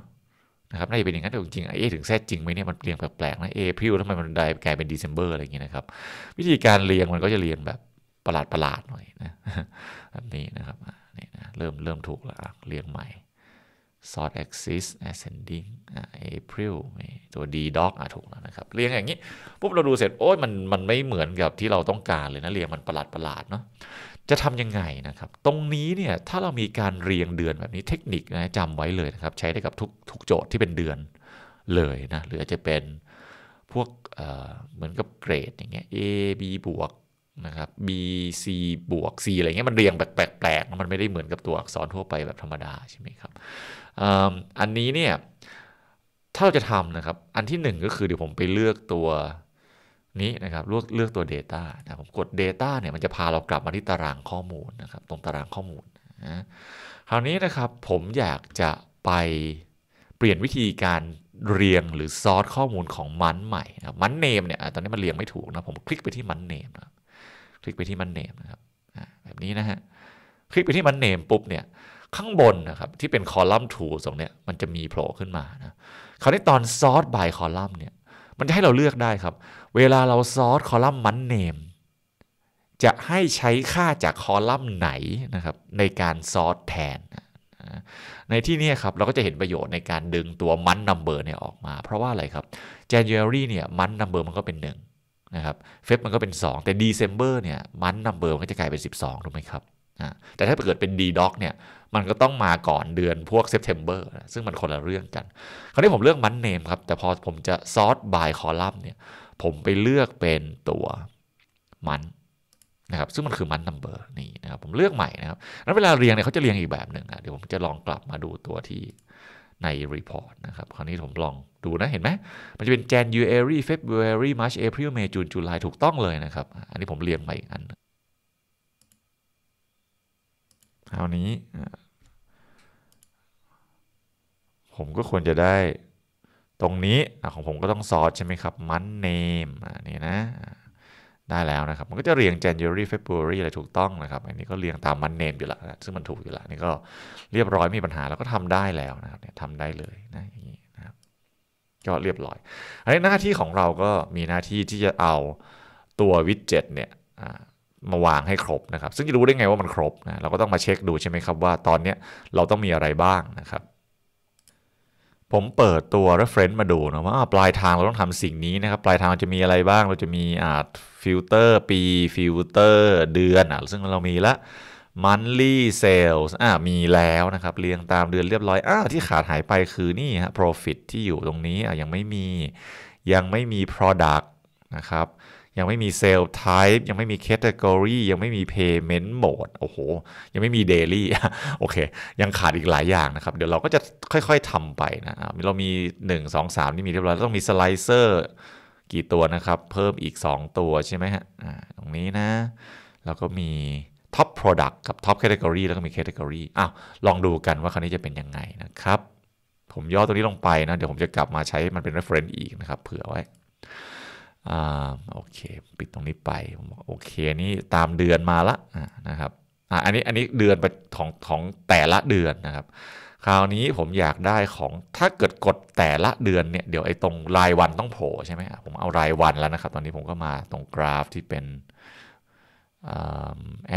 นะครับน่าจะเป็นอย่างนั้นจริงๆเอถึงแซจริงไหมเนี่ย มันเรียงแปลกๆนะเอพิลทำไมมันได้กลายเป็นเดซ ember อะไรอย่างเงี้ยนะครับ วิธีการเรียงมันก็จะเรียงแบบประหลาดประหลาดหน่อยนะแบบนี้นะครับนี่นะเริ่มเริ่มถูกแล้วเรียงใหม่ sort axis ascending April ตัว d doc อ่ะถูกแล้วนะครับ เรียงอย่างนี้ ปุ๊บเราดูเสร็จ โอ้ยมันมันไม่เหมือนกับที่เราต้องการเลยนะ เรียงมันประหลาดประหลาดเนาะจะทำยังไงนะครับ ตรงนี้ เนี่ยถ้าเรามีการเรียงเดือนแบบนี้เทคนิคนะจำไว้เลยนะครับ ใช้ได้กับทุกทุกโจทย์ที่เป็นเดือนเลยนะหรือจะเป็นพวกเเหมือนกับเกรดอย่างเงี้ย A B บวกนะครับ B C บวก C อะไรเงี้ยมันเรียงแบบแปลกๆมันไม่ได้เหมือนกับตัวอักษรทั่วไปแบบธรรมดาใช่ไหมครับออันนี้เนี่ยถ้าเราจะทำนะครับอันที่ 1 ก็คือเดี๋ยวผมไปเลือกตัวนี้นะครับเลือกเลือกตัว Data นะผมกด Data เนี่ยมันจะพาเรากลับมาที่ตารางข้อมูลนะครับตรงตารางข้อมูลนะคราวนี้นะครับผมอยากจะไปเปลี่ยนวิธีการเรียงหรือซอร์ข้อมูลของมันใหม่นะมันเนมเนี่ยตอนนี้มันเรียงไม่ถูกนะผมคลิกไปที่มันเนมครับคลิกไปที่มันเนมนะครับแบบนี้นะฮะคลิกไปที่มันเนมปุ๊บเนี่ยข้างบนนะครับที่เป็นคอลัมน์ถูตรงเนี้ยมันจะมีโผล่ขึ้นมานะคราวนี้ตอนซอร์ายคอลัมน์เนี่ยมันจะให้เราเลือกได้ครับ เวลาเราซอสคอลัมน์มันเนมจะให้ใช้ค่าจากคอลัมน์ไหนนะครับในการซอสแทน ในที่นี้ครับเราก็จะเห็นประโยชน์ในการดึงตัวมันนัมเบอร์เนี่ยออกมา เพราะว่าอะไรครับ January เนี่ยมันนัมเบอร์มันก็เป็น1นะครับเฟบมันก็เป็น 2 แต่ December เนี่ยมันนัมเบอร์มันก็จะกลายเป็น 12ถูกไหมครับแต่ถ้าเกิดเป็นดีด็อกเนี่ยมันก็ต้องมาก่อนเดือนพวกเซปเทมเบอร์ซึ่งมันคนละเรื่องกันคราวนี้ผมเลือกมันเนมครับ แต่พอผมจะซอร์ตบายคอลัมน์เนี่ยผมไปเลือกเป็นตัวมันนะครับซึ่งมันคือมันนัมเบอร์นี่นะครับผมเลือกใหม่นะครับ แล้วเวลาเรียงเนี่ยเขาจะเรียงอีกแบบหนึ่งอ่ะเดี๋ยวผมจะลองกลับมาดูตัวที่ใน Report นะครับคราวนี้ผมลองดูนะเห็นไหม มันจะเป็น January February March April May June July ถูกต้องเลยนะครับอันนี้ผมเรียงมาอีกอันคราวนี้ ผมก็ควรจะได้ตรงนี้ของผมก็ต้องซอสใช่ไหมครับมันเนมนี่นะได้แล้วนะครับ มันก็จะเรียง January February อะไรถูกต้องนะครับ อันนี้ก็เรียงตามมันเนมอยู่ละซึ่งมันถูกอยู่ละนี่ก็เรียบร้อยไม่มีปัญหาแล้วก็ทำได้แล้วนะครับทำได้เลยนะอย่างนี้นะครับก็เรียบร้อย อันนี้หน้าที่ของเราก็มีหน้าที่ที่จะเอาตัววิดเจ็ตเนี่ยมาวางให้ครบนะครับซึ่งจะรู้ได้ไงว่ามันครบนะเราก็ต้องมาเช็คดูใช่ไหมครับว่าตอนนี้เราต้องมีอะไรบ้างนะครับ ผมเปิดตัว reference มาดูนะว่าปลายทางเราต้องทำสิ่งนี้นะครับปลายทางจะมีอะไรบ้างเราจะมีอ่าฟิลเตอร์ปีฟิลเตอร์เดือนอ่ะซึ่งเรามีละ monthly sales อ่ามีแล้วนะครับ เรียงตามเดือนเรียบร้อยอ่าที่ขาดหายไปคือนี่ฮะ profit ที่อยู่ตรงนี้อ่ะยังไม่มียังไม่มี product นะครับยังไม่มีเซลล์ไทป์ยังไม่มีแคตตากรียังไม่มีเพย์เมนต์โหมดโอ้โห ยังไม่มีเดลี่โอเค ยังขาดอีกหลายอย่างนะครับ เดี๋ยวเราก็จะค่อย ๆทำไปนะเรามี 1 2 3 นี่มีเรียบร้อยต้องมีสไลเซอร์กี่ตัวนะครับ เพิ่มอีก 2 ตัวใช่ไหมฮะตรงนี้นะแล้วก็มี Top Product กับ Top Category แล้วก็มี Category อ้าวลองดูกันว่าคราวนี้จะเป็นยังไงนะครับ ผมย่อตัวนี้ลงไปนะ เดี๋ยวผมจะกลับมาใช้มันเป็น reference อีกนะครับเผื่อไว้อ่าโอเค ปิดตรงนี้ไปผมบอกโอเคนี่ตามเดือนมาละนะครับอ่าอันนี้อันนี้เดือนของของแต่ละเดือนนะครับคราวนี้ผมอยากได้ของ ถ้าเกิดกดแต่ละเดือนเนี่ยเดี๋ยวไอ้ตรงรายวันต้องโผล่ใช่ไหมผมเอารายวันแล้วนะครับ ตอนนี้ผมก็มาตรงกราฟที่เป็น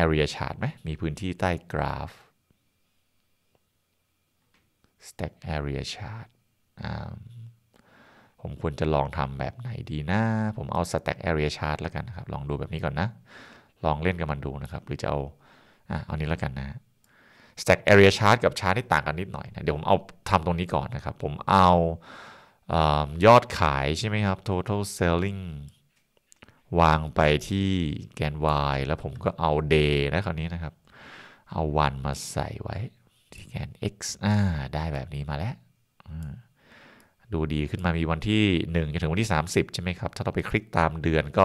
area chart ไหมมีพื้นที่ใต้กราฟ stack area chart อ่าผมควรจะลองทำแบบไหนดีนะ ผมเอา stack area chart แล้วกันนะครับ ลองดูแบบนี้ก่อนนะ ลองเล่นกับมันดูนะครับ หรือจะเอา อ่ะ เอานี้แล้วกันนะ stack area chart กับ chart ที่ต่างกันนิดหน่อยนะเดี๋ยวผมเอาทำตรงนี้ก่อนนะครับ ผมเอาอยอดขายใช่ไหมครับ total selling วางไปที่แกน y แล้วผมก็เอา day นะคราวนี้นะครับ เอาวันมาใส่ไว้ ที่แกน x อ่า ได้แบบนี้มาแล้วดูดีขึ้นมามีวันที่1จนถึงวันที่ 30 ใช่ไหมครับ ถ้าเราไปคลิกตามเดือนก็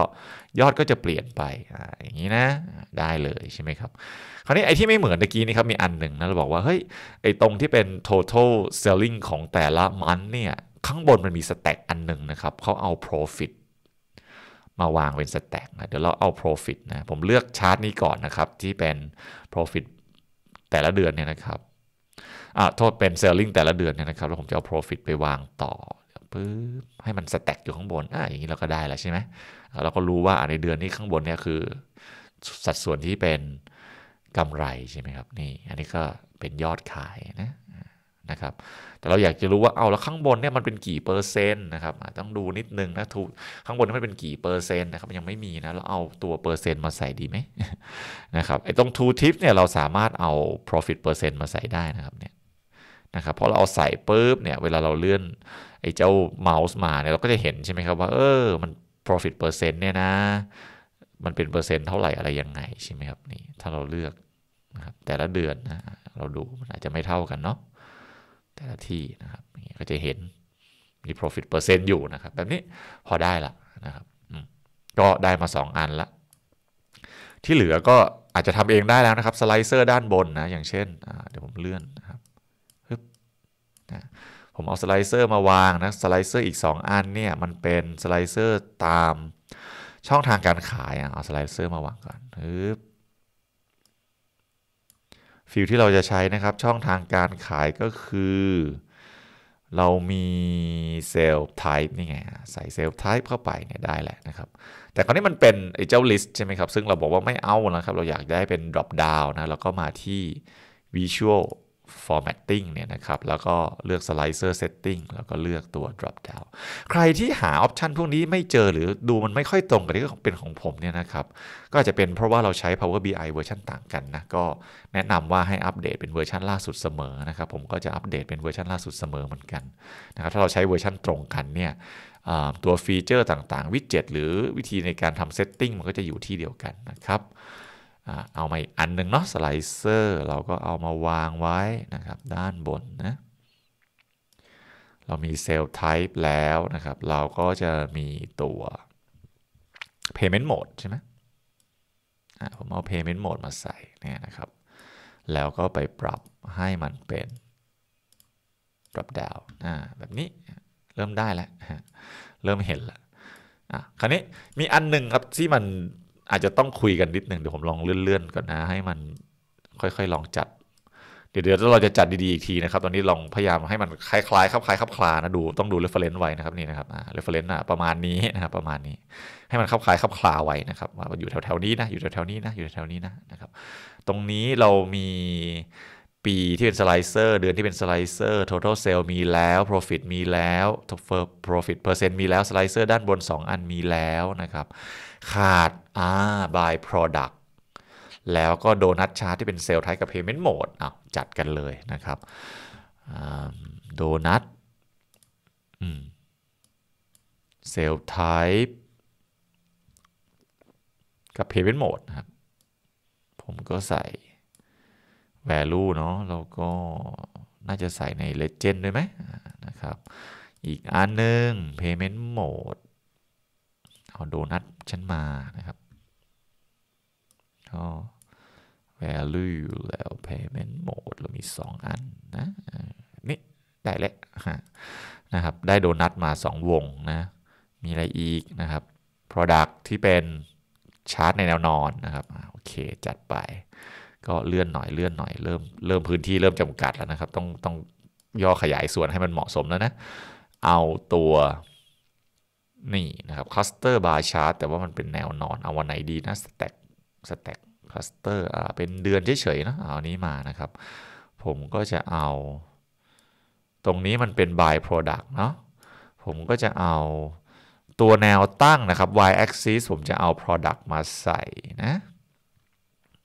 ยอดก็จะเปลี่ยนไปออย่างนี้นะ ได้เลยใช่ไหมครับ คราวนี้ไอ้ที่ไม่เหมือนตะกี้นี่ครับ มีอันหนึ่งนะ เราบอกว่า เฮ้ย ไอ้ตรงที่เป็น total selling ของแต่ละมันเนี่ย ข้างบนมันมีสแต็กอันหนึ่งนะครับเขาเอา profit มาวางเป็นสแต็กนะเดี๋ยวเราเอา profit นะ ผมเลือกชาร์ตนี้ก่อนนะครับ ที่เป็น profit แต่ละเดือนเนี่ยนะครับอาโทษเป็นเซลลิงแต่ละเดือนเนี่ยนะครับแล้วผมจะเอา profit ไปวางต่อ ปึ๊บ ให้มันสแต็กอยู่ข้างบน อ่าอย่างนี้เราก็ได้แล้วใช่ไหมเราก็รู้ว่าในเดือนนี้ข้างบนเนี่ยคือ สัดส่วนที่เป็นกำไรใช่ไหมครับนี่อันนี้ก็เป็นยอดขายนะนะครับแต่เราอยากจะรู้ว่าเอาแล้วข้างบนเนี่ยมันเป็นกี่เปอร์เซ็นต์นะครับต้องดูนิดนึงนะทุกข้างบนมันเป็นกี่เปอร์เซ็นต์นะครับยังไม่มีนะเราเอาตัวเปอร์เซ็นต์มาใส่ดีไหมนะครับไอ้ตรงทูทิปเนี่ยเราสามารถเอา profit เปอร์เซ็นต์มาใส่ได้นะครับเนี่ยนะครับพอเราเอาใส่ปุ๊บเนี่ย เวลาเราเลื่อนไอ้เจ้าเมาส์มาเนี่ย เราก็จะเห็นใช่ไหมครับว่าเออมัน profit เปอร์เซ็นต์เนี่ยนะ มันเป็นเปอร์เซ็นต์เท่าไหร่อะไรยังไงใช่ไหมครับนี่ ถ้าเราเลือกนะครับแต่ละเดือนนะเราดู มันอาจจะไม่เท่ากันเนาะแต่ละที่นะครับนี่ ก็จะเห็นมี profit เปอร์เซ็นต์อยู่นะครับแบบนี้พอได้ละนะครับก็ได้มา 2 อันละ ที่เหลือก็อาจจะทำเองได้แล้วนะครับสไลเซอร์ด้านบนนะ อย่างเช่นเดี๋ยวผมเลื่อนนะครับผมเอาสไลเซอร์มาวางนะ สไลเซอร์อีก 2 อันเนี่ยมันเป็นสไลเซอร์ตามช่องทางการขายอ่ะ เอาสไลเซอร์มาวางก่อนึบฟิลที่เราจะใช้นะครับช่องทางการขายก็คือ เรามีเซลล์ไทป์นี่ไงใส่เซลล์ไทป์เข้าไปเนี่ยได้แหละนะครับ แต่คราวนี้มันเป็นไอ้เจ้าลิสต์ใช่ไหมครับ ซึ่งเราบอกว่าไม่เอานะครับ เราอยากได้เป็น drop down นะเราก็มาที่ visual formatting เนี่ยนะครับ แล้วก็เลือก slicer setting แล้วก็เลือกตัว drop down ใครที่หาออปชันพวกนี้ไม่เจอหรือดูมันไม่ค่อยตรงกับที่เป็นของผมเนี่ยนะครับ ก็อาจจะเป็นเพราะว่าเราใช้ Power BI เวอร์ชันต่างกันนะ ก็แนะนำว่าให้อัปเดตเป็นเวอร์ชันล่าสุดเสมอนะครับ ผมก็จะอัปเดตเป็นเวอร์ชันล่าสุดเสมอเหมือนกันนะครับ ถ้าเราใช้เวอร์ชันตรงกันเนี่ยตัวฟีเจอร์ต่าง ๆ วิดเจ็ตหรือวิธีในการทำเซตติ้งมันก็จะอยู่ที่เดียวกันนะครับเอามาอีกอันหนึ่งเนาะสไลเซอร์เราก็เอามาวางไว้นะครับด้านบน นะ เรามีเซลล์ไทป์แล้วนะครับ เราก็จะมีตัว Payment Mode ใช่ไหมผมเอา Payment Mode มาใส่เนี่ยนะครับ แล้วก็ไปปรับให้มันเป็น ปรับดาวแบบนี้เริ่มได้แล้ว เริ่มเห็นแล้วคราวนี้มีอันหนึ่งครับที่มันอาจจะต้องคุยกันนิดหนึ่งเดี๋ยวผมลองเลื่อนๆก่อนนะให้มันค่อยๆลองจัดเดี๋ยวเดี๋ยวเราจะจัดดีๆอีกทีนะครับตอนนี้ลองพยายามให้มันคล้ายๆครับคล้ายครับคลานะดูต้องดูเรฟเฟรนซ์ไว้นะครับนี่นะครับเรฟเฟรนซ์ะประมาณนี้นะครับประมาณนี้ให้มันคล้ายๆครับคลาไว้นะครับว่าอยู่แถวๆนี้นะอยู่แถวๆนี้นะอยู่แถวๆนี้นะนะครับตรงนี้เรามีปีที่เป็นสไลเซอร์เดือนที่เป็นสไลเซอร์ total sale มีแล้ว profit มีแล้ว profit percent มีแล้วสไลเซอร์ด้านบน 2 อันมีแล้วนะครับขาดอ่า by product แล้วก็โดนัทชาร์ทที่เป็นเซลล์ไทป์กับ payment mode อ้าจัดกันเลยนะครับโดนัทเซลล์ไทป์กับ payment mode นะครับผมก็ใส่ value เนาะแล้วก็น่าจะใส่ใน legend ด้วยไหมนะครับอีกอันนึง payment mode ขอาโดนัทฉันมานะครับก็ value แล้ว payment mode เรามี 2 อันนะ นี่ ได้แล้วนะครับ ได้โดนัทมา 2วง นะ มีอะไรอีกนะครับ product ที่เป็นชาร์จในแนวนอนนะครับ โอเค จัดไป ก็ เลื่อน หน่อย เลื่อน หน่อย เริ่ม เริ่มพื้นที่เริ่มจำกัด แล้ว นะครับ ต้อง ต้อง ย่อ ขยายส่วนให้มันเหมาะสมแล้ว นะ เอาตัวนี่นะครับคลัสเตอร์ บาร์ชาร์ตแต่ว่ามันเป็นแนวนอนเอาวันไหนดีนะสแต็กสแต็กคลัสเตอร์อ่าเป็นเดือนเฉยๆนะเอานี้มานะครับ ผมก็จะเอา ตรงนี้มันเป็น by product เนาะผมก็จะเอาตัวแนวตั้งนะครับ y axis ผมจะเอา product มาใส่นะ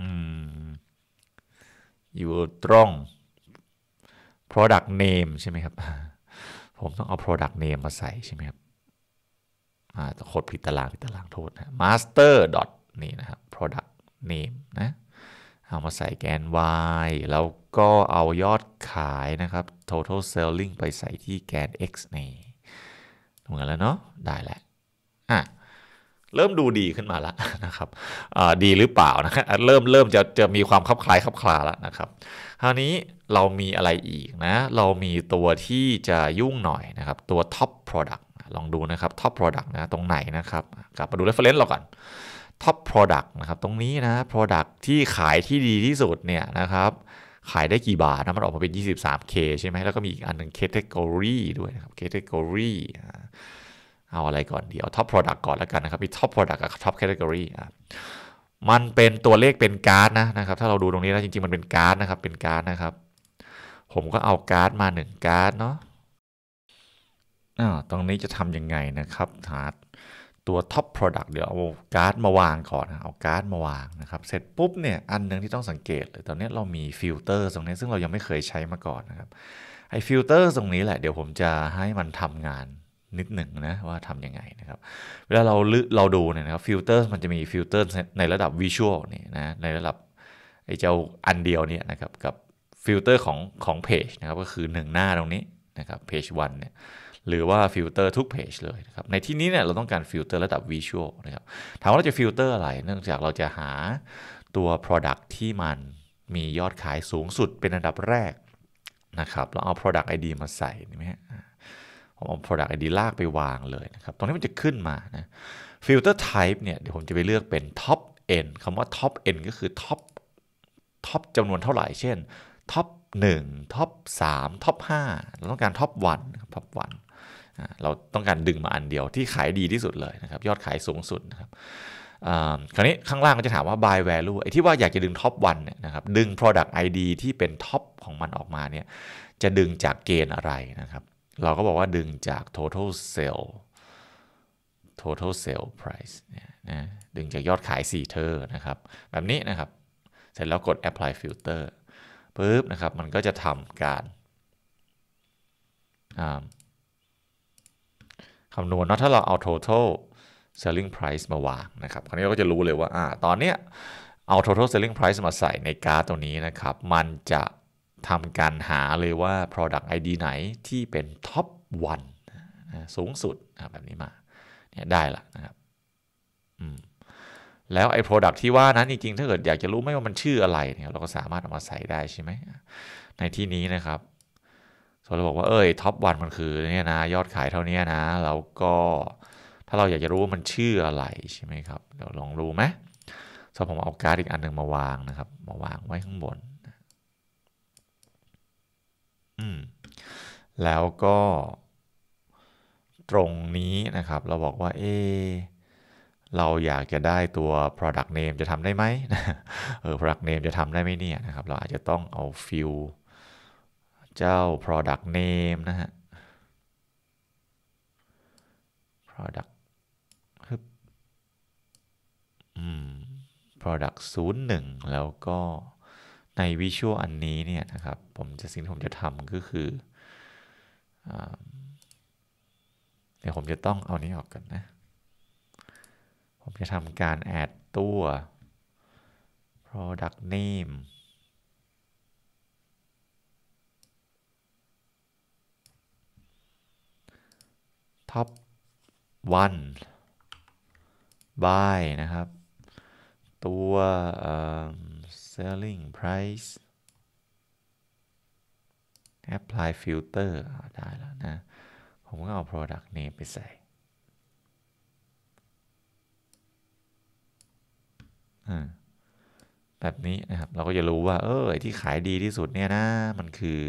ออยู่ตรง product name ใช่ไหมครับ ผมต้องเอา product name มาใส่ใช่ไหมครับอากดผิดตารางผิดตารางโทษนะ master dot นี่นะครับ product name นะเอามาใส่แกน y แล้วก็เอายอดขายนะครับ total selling ไปใส่ที่แกน x นี่เหมือนแล้วเนาะได้แล้วอ่ะเริ่มดูดีขึ้นมาแล้วนะครับดีหรือเปล่านะครับเริ่มเริ่มจะจะมีความคลับคล้ายคลับคลาแล้วนะครับคราวนี้เรามีอะไรอีกนะเรามีตัวที่จะยุ่งหน่อยนะครับตัว top product ลองดูนะครับ top product นะตรงไหนนะครับกลับมาดู reference เราก่อน top product นะครับตรงนี้นะ product ที่ขายที่ดีที่สุดเนี่ยนะครับ ขายได้กี่บาทนะมันออกมาเป็น 23k ใช่ไหมแล้วก็มีอีกอันหนึ่ง category ด้วยนะครับ category เอาอะไรก่อนเดีวท็ top product ก่อนแล้วกันนะครับมี top product กับ top category อ่ะมันเป็นตัวเลขเป็นการ์ดนะนะครับถ้าเราดูตรงนี้แล้วจริงๆมันเป็นการ์ดนะครับเป็นการ์ดนะครับ ผมก็เอาการ์ดมา 1 การ์ดเนาะอาตรงนี้จะทำยังไงนะครับหาตัว top product เดี๋ยวเอาการ์ดมาวางก่อนเอาการ์ดมาวางนะครับ เสร็จปุ๊บเนี่ยอันหนึ่งที่ต้องสังเกตเลย ตอนนี้เรามีฟิลเตอร์ตรงนี้ซึ่งเรายังไม่เคยใช้มาก่อนนะครับ ไอ้ฟิลเตอร์ตรงนี้แหละ เดี๋ยวผมจะให้มันทำงานนิดหนึ่งนะว่าทำยังไงนะครับ เวลาเราเราดูเนี่ยนะครับฟิลเตอร์มันจะมีฟิลเตอร์ในระดับวิชวลนี่นะ ในระดับไอ้เจ้าอันเดียวเนี่ยนะครับกับฟิลเตอร์ของของเพจนะครับก็คือหนึ่งหน้าตรงนี้นะครับเพจวันเนี่ยหรือว่าฟิลเตอร์ทุกเพจเลยนะครับ ในที่นี้เนี่ยเราต้องการฟิลเตอร์ระดับวิชวลนะครับถามว่าเราจะฟิลเตอร์อะไร เนื่องจากเราจะหาตัว Product ที่มันมียอดขายสูงสุดเป็นอันดับแรกนะครับ เราเอา Product ID มาใส่นี่ไหมผมเอา Product ID ลากไปวางเลยนะครับ ตรงนี้มันจะขึ้นมานะ ฟิลเตอร์ไทป์เนี่ยเดี๋ยวผมจะไปเลือกเป็น Top N คำว่า Top N ก็คือ Top ท็อปจำนวนเท่าไหร่ เช่นท็อป1ท็อป3ท็อป5เราต้องการท็อป1ท็อป1เราต้องการดึงมาอันเดียวที่ขายดีที่สุดเลยนะครับ ยอดขายสูงสุดนะครับคราวนี้ข้างล่างก็จะถามว่า buy value ไอ้ที่ว่าอยากจะดึง top นเนี่ยนะครับดึง product ID ที่เป็น top ของมันออกมาเนี่ยจะดึงจากเกณฑ์อะไรนะครับ เราก็บอกว่าดึงจาก total sale total sale price เนี่ยนะดึงจากยอดขาย 4 เทอร์นะครับแบบนี้นะครับเสร็จแล้วกด apply filter ปุ๊บนะครับมันก็จะทำการคำนวณเนาะถ้าเราเอา total selling price มาวางนะครับคราวนี้เราก็จะรู้เลยว่าอ่าตอนเนี้ยเอา total selling price มาใส่ในกราฟตัวนี้นะครับ มันจะทำการหาเลยว่า product ID ไหนที่เป็น top 1สูงสุดแบบนี้มาเนี่ยได้ละนะครับแล้วไอ้ product ที่ว่านั้นจริงๆ ถ้าเกิด อยากจะรู้ไม่ว่ามันชื่ออะไรเนี่ยเราก็สามารถเอามาใส่ได้ใช่ไหมในที่นี้นะครับส่วนเราบอกว่าเอ้ยท็อปวันมันคือเนี่ยนะยอดขายเท่านี้นะแล้วก็ถ้าเราอยากจะรู้ว่ามันชื่ออะไรใช่ไหมครับเดี๋ยวลองดูไหมส่วนผมเอาการ์ดอีกอันหนึ่งมาวางนะครับ มาวางไว้ข้างบนอืมแล้วก็ ตรงนี้นะครับ เราบอกว่า เอเราอยากจะได้ตัว product name จะทำได้ไหมเออ product name จะทำได้ไหมเนี่ยนะครับเราอาจจะต้องเอา fill เจ้า product name นะฮะ product ฮึบอืม product 0 1 แล้วก็ในวิชวลอันนี้เนี่ยนะครับ ผมจะสิ่งที่ผมจะทำก็คืออเดี๋ยวผมจะต้องเอานี้ออกกันนะ ผมจะทำการ add ตัว product name top 1 buy นะครับ ตัว selling price apply filter ได้แล้วนะ ผมก็เอา product name ไปใส่ แบบนี้นะครับ เราก็จะรู้ว่าเออที่ขายดีที่สุดเนี่ยนะ มันคือ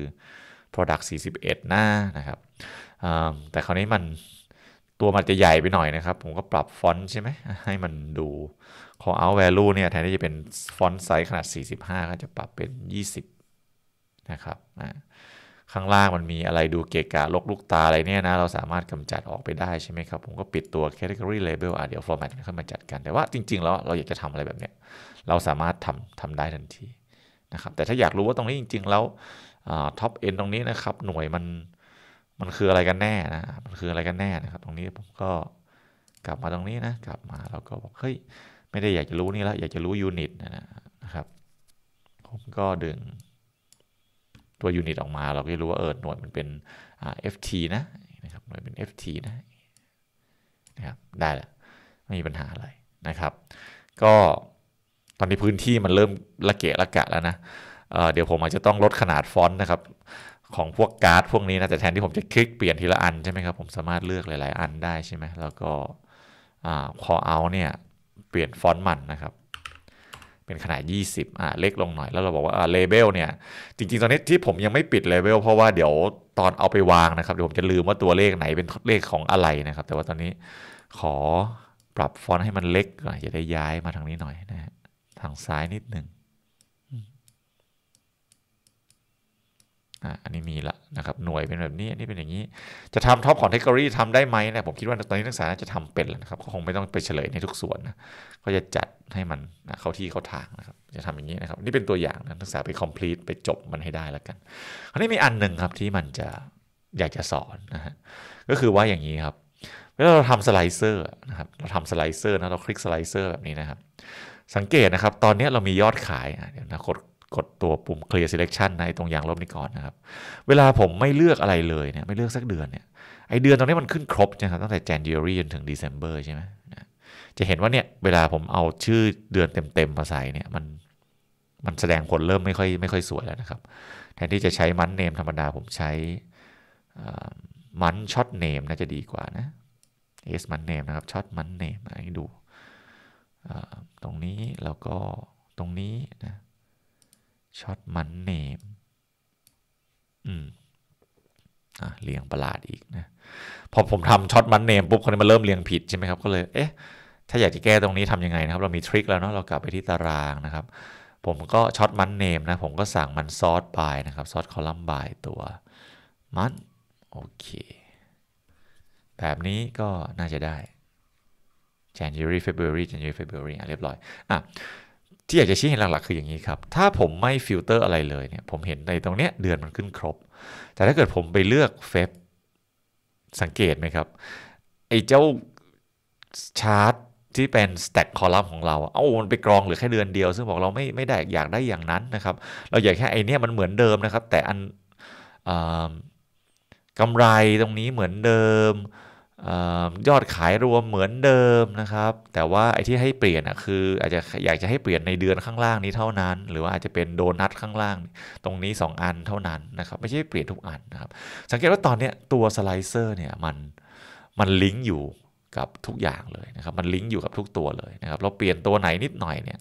product 41 หน้านะครับแต่คราวนี้มันตัวมันจะใหญ่ไปหน่อยนะครับ ผมก็ปรับฟอนต์ใช่ไหมให้มันดู call out value เนี่ยแทนที่จะเป็นฟอนต์ไซส์ขนาด 45 ก็จะปรับเป็น 20 นะครับข้างล่างมันมีอะไรดูเกะกะลกลูกตาอะไรเนี่ยนะเราสามารถกำจัดออกไปได้ใช่ไหมครับ ผมก็ปิดตัว category label อ่ะเดี๋ยว format ขึ้นมาจัดกันแต่ว่าจริงๆแล้วเราอยากจะทำอะไรแบบเนี้ยเราสามารถทำทำได้ทันทีนะครับแต่ถ้าอยากรู้ว่าตรงนี้จริงๆ แล้วท็อปเอ็นตรงนี้นะครับหน่วยมันมันคืออะไรกันแน่นะ มันคืออะไรกันแน่นะครับ ตรงนี้ผมก็กลับมาตรงนี้นะ กลับมาแล้วก็บอกเฮ้ยไม่ได้อยากจะรู้นี่แล้ว อยากจะรู้ยูนิตนะนะครับ ผมก็ดึงตัวยูนิตออกมา เราก็รู้ว่าเออหน่วยมันเป็นอ ft นะนะครับหน่วยเป็น ft นะนะครับได้ละ ไม่มีปัญหาอะไรนะครับ ก็ตอนนี้พื้นที่มันเริ่มละเกะละกะแล้วนะเเดี๋ยวผมอาจจะต้องลดขนาดฟอนต์นะครับของพวกการ์ดพวกนี้นะแต่แทนที่ผมจะคลิกเปลี่ยนทีละอันใช่ไหมครับผมสามารถเลือกหลาย ๆอันได้ใช่ไหมแล้วก็คอเอาเนี่ยเปลี่ยนฟอนต์มันนะครับ เป็นขนาด 20อ่าเล็กลงหน่อย แล้วเราบอกว่าอ่าเลเบลเนี่ยจริง ๆตอนนี้ที่ผมยังไม่ปิดเลเบลเพราะว่าเดี๋ยวตอนเอาไปวางนะครับเดี๋ยวผมจะลืมว่าตัวเลขไหนเป็นเลขของอะไรนะครับ แต่ว่าตอนนี้ขอปรับฟอนต์ให้มันเล็กหน่อยจะได้ย้ายมาทางนี้หน่อยนะฮะทางซ้ายนิดหนึ่งอันนี้มีละนะครับ หน่วยเป็นแบบนี้ อันนี้เป็นอย่างนี้ จะทำท็อปของเทคโนโลยีทำได้ไหมนะผมคิดว่าตอนนี้นักศึกษาจะทำเป็นแล้วนะครับคงไม่ต้องไปเฉลยในทุกส่วนนะ ก็จะจัดให้มันนะเข้าที่เข้าทางนะครับ จะทำอย่างนี้นะครับ นี่เป็นตัวอย่างนะนักศึกษาไป complete ไปจบมันให้ได้แล้วกัน คราวนี้มีอันหนึ่งครับที่มันจะอยากจะสอนนะฮะ ก็คือว่าอย่างนี้ครับ เวลาเราทำสไลเซอร์นะครับ เราทำสไลเซอร์นะเราคลิกสไลเซอร์แบบนี้นะครับ สังเกตนะครับ ตอนนี้เรามียอดขายเดี๋ยวนะกดกดตัวปุ่ม clear selection ในตรงยางลบนี้ก่อนนะครับ เวลาผมไม่เลือกอะไรเลยเนี่ยไม่เลือกสักเดือนเนี่ย ไอเดือนตรงนี้มันขึ้นครบนะครับ ตั้งแต่ January จนถึง December ใช่ไหมจะเห็นว่าเนี่ยเวลาผมเอาชื่อเดือนเต็มๆมาใส่เนี่ยมัน มันแสดงผลเริ่มไม่ค่อยไม่ค่อยสวยแล้วนะครับ แทนที่จะใช้มันเนมธรรมดาผมใช้มันช็อตเนมน่าจะดีกว่านะเอสมันเนมนะครับช็อตมันเนมให้ดูตรงนี้แล้วก็ตรงนี้นะช็อตมันเนมอืมอ่ะเรียงประหลาดอีกนะ พอผมทำช็อตมันเนมปุ๊บคนนี้มาเริ่มเรียงผิดใช่ไหมครับ ก็เลย เอ๊ะ ถ้าอยากจะแก้ตรงนี้ทำยังไงนะครับ เรามีทริคแล้วเนาะ เรากลับไปที่ตารางนะครับ ผมก็ช็อตมันเนมนะ ผมก็สั่งมันซอสบายนะครับ ซอสคอลัมน์บายตัว มัน โอเค แบบนี้ก็น่าจะได้ January February January February อ่ะเรียบร้อย อ่ะที่อยากจะชี้เห็นหลักๆคืออย่างนี้ครับถ้าผมไม่ฟิลเตอร์อะไรเลยเนี่ยผมเห็นในตรงเนี้ยเดือนมันขึ้นครบ แต่ถ้าเกิดผมไปเลือกเฟบสังเกตไหมครับไอ้เจ้าชาร์ตที่เป็น stack column ของเราเอ้ามันไปกรองหรือแค่เดือนเดียวซึ่งบอกเราไม่ไม่ได้อยากได้อย่างนั้นนะครับเราอยากแค่ไอเนี้ยมันเหมือนเดิมนะครับ แต่อันอกำไรตรงนี้เหมือนเดิมยอดขายรวมเหมือนเดิมนะครับ แต่ว่าไอ้ที่ให้เปลี่ยนอ่ะคืออาจจะอยากจะให้เปลี่ยนในเดือนข้างล่างนี้เท่านั้น หรือว่าอาจจะเป็นโดนัทข้างล่างตรงนี้ 2 อันเท่านั้นนะครับ ไม่ใช่เปลี่ยนทุกอันนะครับ สังเกตว่าตอนนี้ตัวสไลเซอร์เนี่ยมันมันลิงก์อยู่กับทุกอย่างเลยนะครับ มันลิงก์อยู่กับทุกตัวเลยนะครับ เราเปลี่ยนตัวไหนนิดหน่อยเนี่ย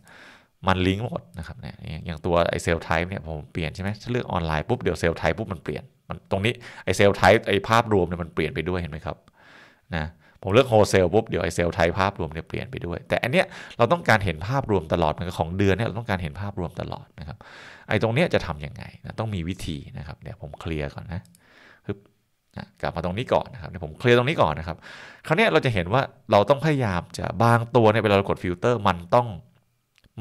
มันลิงก์หมดนะครับเนี่ยอย่าง ตัวไอเซลไทป์เนี่ยผมเปลี่ยนใช่ไหมถ้าเลือกออนไลน์ปุ๊บเดี๋ยวเซลไทป์ปุ๊บมันเปลี่ยนมันตรงนี้ไอเซลไทป์ไอภาพรวมเนี่ยมันเปลี่ยนไปด้วยเห็นไหมครับนะผมเลือกโฮเซลปุ๊บ เดี๋ยวไอเซลไทยภาพรวมเนี่ยเปลี่ยนไปด้วย แต่อันเนี้ยเราต้องการเห็นภาพรวมตลอดมันของเดือนเนี่ยเราต้องการเห็นภาพรวมตลอดนะครับ ไอตรงเนี้ยจะทํำยังไงนะต้องมีวิธีนะครับเดี๋ยวผมเคลียร์ก่อนนะฮึบนะกลับมาตรงนี้ก่อนนะครับเดี๋ยวผมเคลียร์ตรงนี้ก่อนนะครับ คราวนี้เราจะเห็นว่าเราต้องพยายามจะบางตัวเนี่ยเวลาเรากดฟิลเตอร์ มันต้อง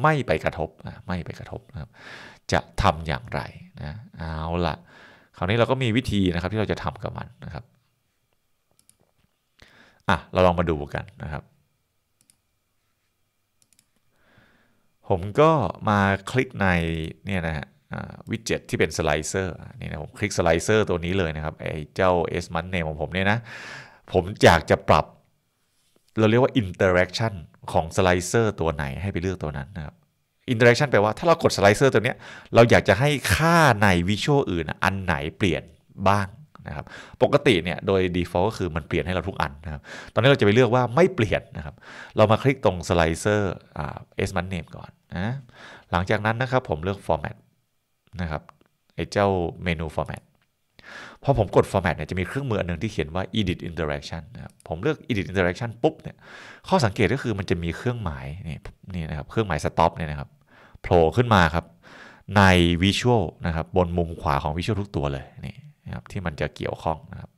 ไม่ไปกระทบนะไม่ไปกระทบนะครับจะทำอย่างไรนะเอาละคราวนี้เราก็มีวิธีนะครับ ที่เราจะทำกับมันนะครับอ่ะ เราลองมาดูกันนะครับ ผมก็มาคลิกในเนี่ยนะฮะวิดเจ็ตที่เป็นสไลเซอร์นี่นะผมคลิกสไลเซอร์ตัวนี้เลยนะครับไอ้เจ้า S m o n t name ของผมเนี่ยนะผมอยากจะปรับเราเรียกว่า interaction ของสไลเซอร์ตัวไหนให้ไปเลือกตัวนั้นนะครับ interaction แปลว่าถ้าเรากดสไลเซอร์ตัวนี้ เราอยากจะให้ค่าในวิชวลอื่นอันไหนเปลี่ยนบ้างนะครับปกติเนี่ยโดย default ก็คือมันเปลี่ยนให้เราทุกอันนะครับ ตอนนี้เราจะไปเลือกว่าไม่เปลี่ยนนะครับ เรามาคลิกตรง slicer อ่า s m a n name ก่อนนะ หลังจากนั้นนะครับผมเลือก format นะครับไอเจ้าเมนู format พอผมกด format เนี่ยจะมีเครื่องมืออันนึงที่เขียนว่า edit interaction นะผมเลือก edit interaction ปุ๊บเนี่ย ข้อสังเกตก็คือมันจะมีเครื่องหมายนี่นี่นะครับเครื่องหมาย stop เนี่ยนะครับโผล่ขึ้นมาครับใน Visual นะครับบนมุมขวาของ Visual ทุกตัวเลยนี่นะครับที่มันจะเกี่ยวข้องนะครับ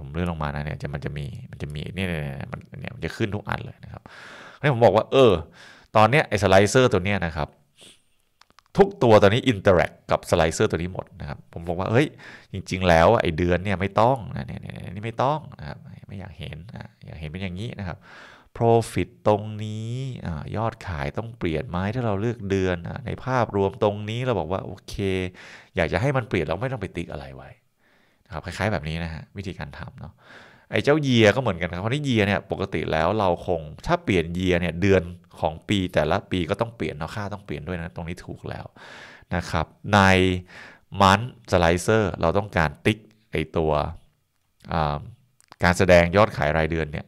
ผมเลื่อนลงมานะเนี่ยจะมันจะมีมันจะมีเนี่ยมันเนี่ยมันจะขึ้นทุกอันเลยนะครับนี่ผมบอกว่าเออตอนเนี้ยไอ้สไลเซอร์ตัวเนี้ยนะครับ ทุกตัวตอนนี้อินเตอร์แอคกับสไลเซอร์ตัวนี้หมดนะครับ ผมบอกว่าเฮ้ยจริงๆ แล้วไอ้เดือนเนี่ยไม่ต้องนะเนี่ยนี่ไม่ต้องนะครับไม่อยากเห็นออยากเห็นเป็นอย่างนี้นะครับ Profit ตรงนี้อยอดขายต้องเปลี่ยนไหมถ้าเราเลือกเดือนในภาพรวมตรงนี้เราบอกว่าโอเค อยากจะให้มันเปลี่ยนเราไม่ต้องไปติ๊กอะไรไว้นะครับคล้ายๆแบบนี้นะฮะวิธีการทำเนาะไอ้เจ้าเยียก็เหมือนกันครับเพราะนี่เยียเนี่ยปกติแล้วเราคงถ้าเปลี่ยนเยียเนี่ยเดือนของปี แต่ละปีก็ต้องเปลี่ยนเนาะค่าต้องเปลี่ยนด้วยนะตรงนี้ถูกแล้วนะครับ ในมันสไลเซอร์เราต้องการติ๊กไอตัวการแสดงยอดขายรายเดือนเนี่ย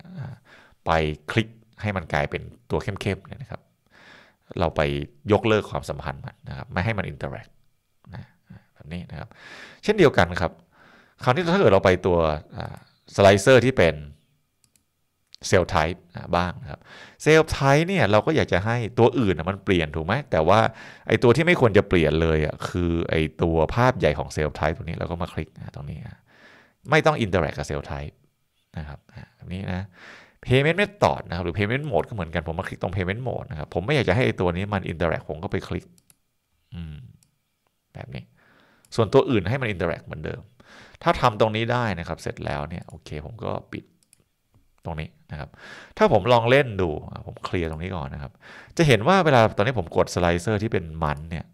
ไปคลิกให้มันกลายเป็นตัวเข้มๆเนี่ยนะครับ เราไปยกเลิกความสัมพันธ์มันนะครับไม่ให้มันอินเตอร์แอคนะแบบนี้นะครับ เช่นเดียวกันครับ คราวนี้ถ้าเกิดเราไปตัวสไลเซอร์ที่เป็นเซลล์ไทป์บ้างนะครับเซลล์ไทป์เนี่ยเราก็อยากจะให้ตัวอื่นมันเปลี่ยนถูกไหมแต่ว่าไอตัวที่ไม่ควรจะเปลี่ยนเลยอ่ะคือไอตัวภาพใหญ่ของเซลล์ไทป์ตัวนี้เราก็มาคลิกตรงนี้ ไม่ต้องอินเตอร์แอคกับเซลล์ไทป์นะครับแบบนี้นะ payment method นะครับหรือ payment mode ก็เหมือนกันผมมาคลิกตรง payment mode นะครับผมไม่อยากจะให้ตัวนี้มัน interact ผมก็ไปคลิกแบบนี้ส่วนตัวอื่นให้มัน interact เหมือนเดิม ถ้าทำตรงนี้ได้นะครับ เสร็จแล้วเนี่ยโอเค ผมก็ปิดตรงนี้นะครับ ถ้าผมลองเล่นดู ผมเคลียร์ตรงนี้ก่อนนะครับ จะเห็นว่าเวลาตอนนี้ผมกดสไลเซอร์ที่เป็นมันเนี่ย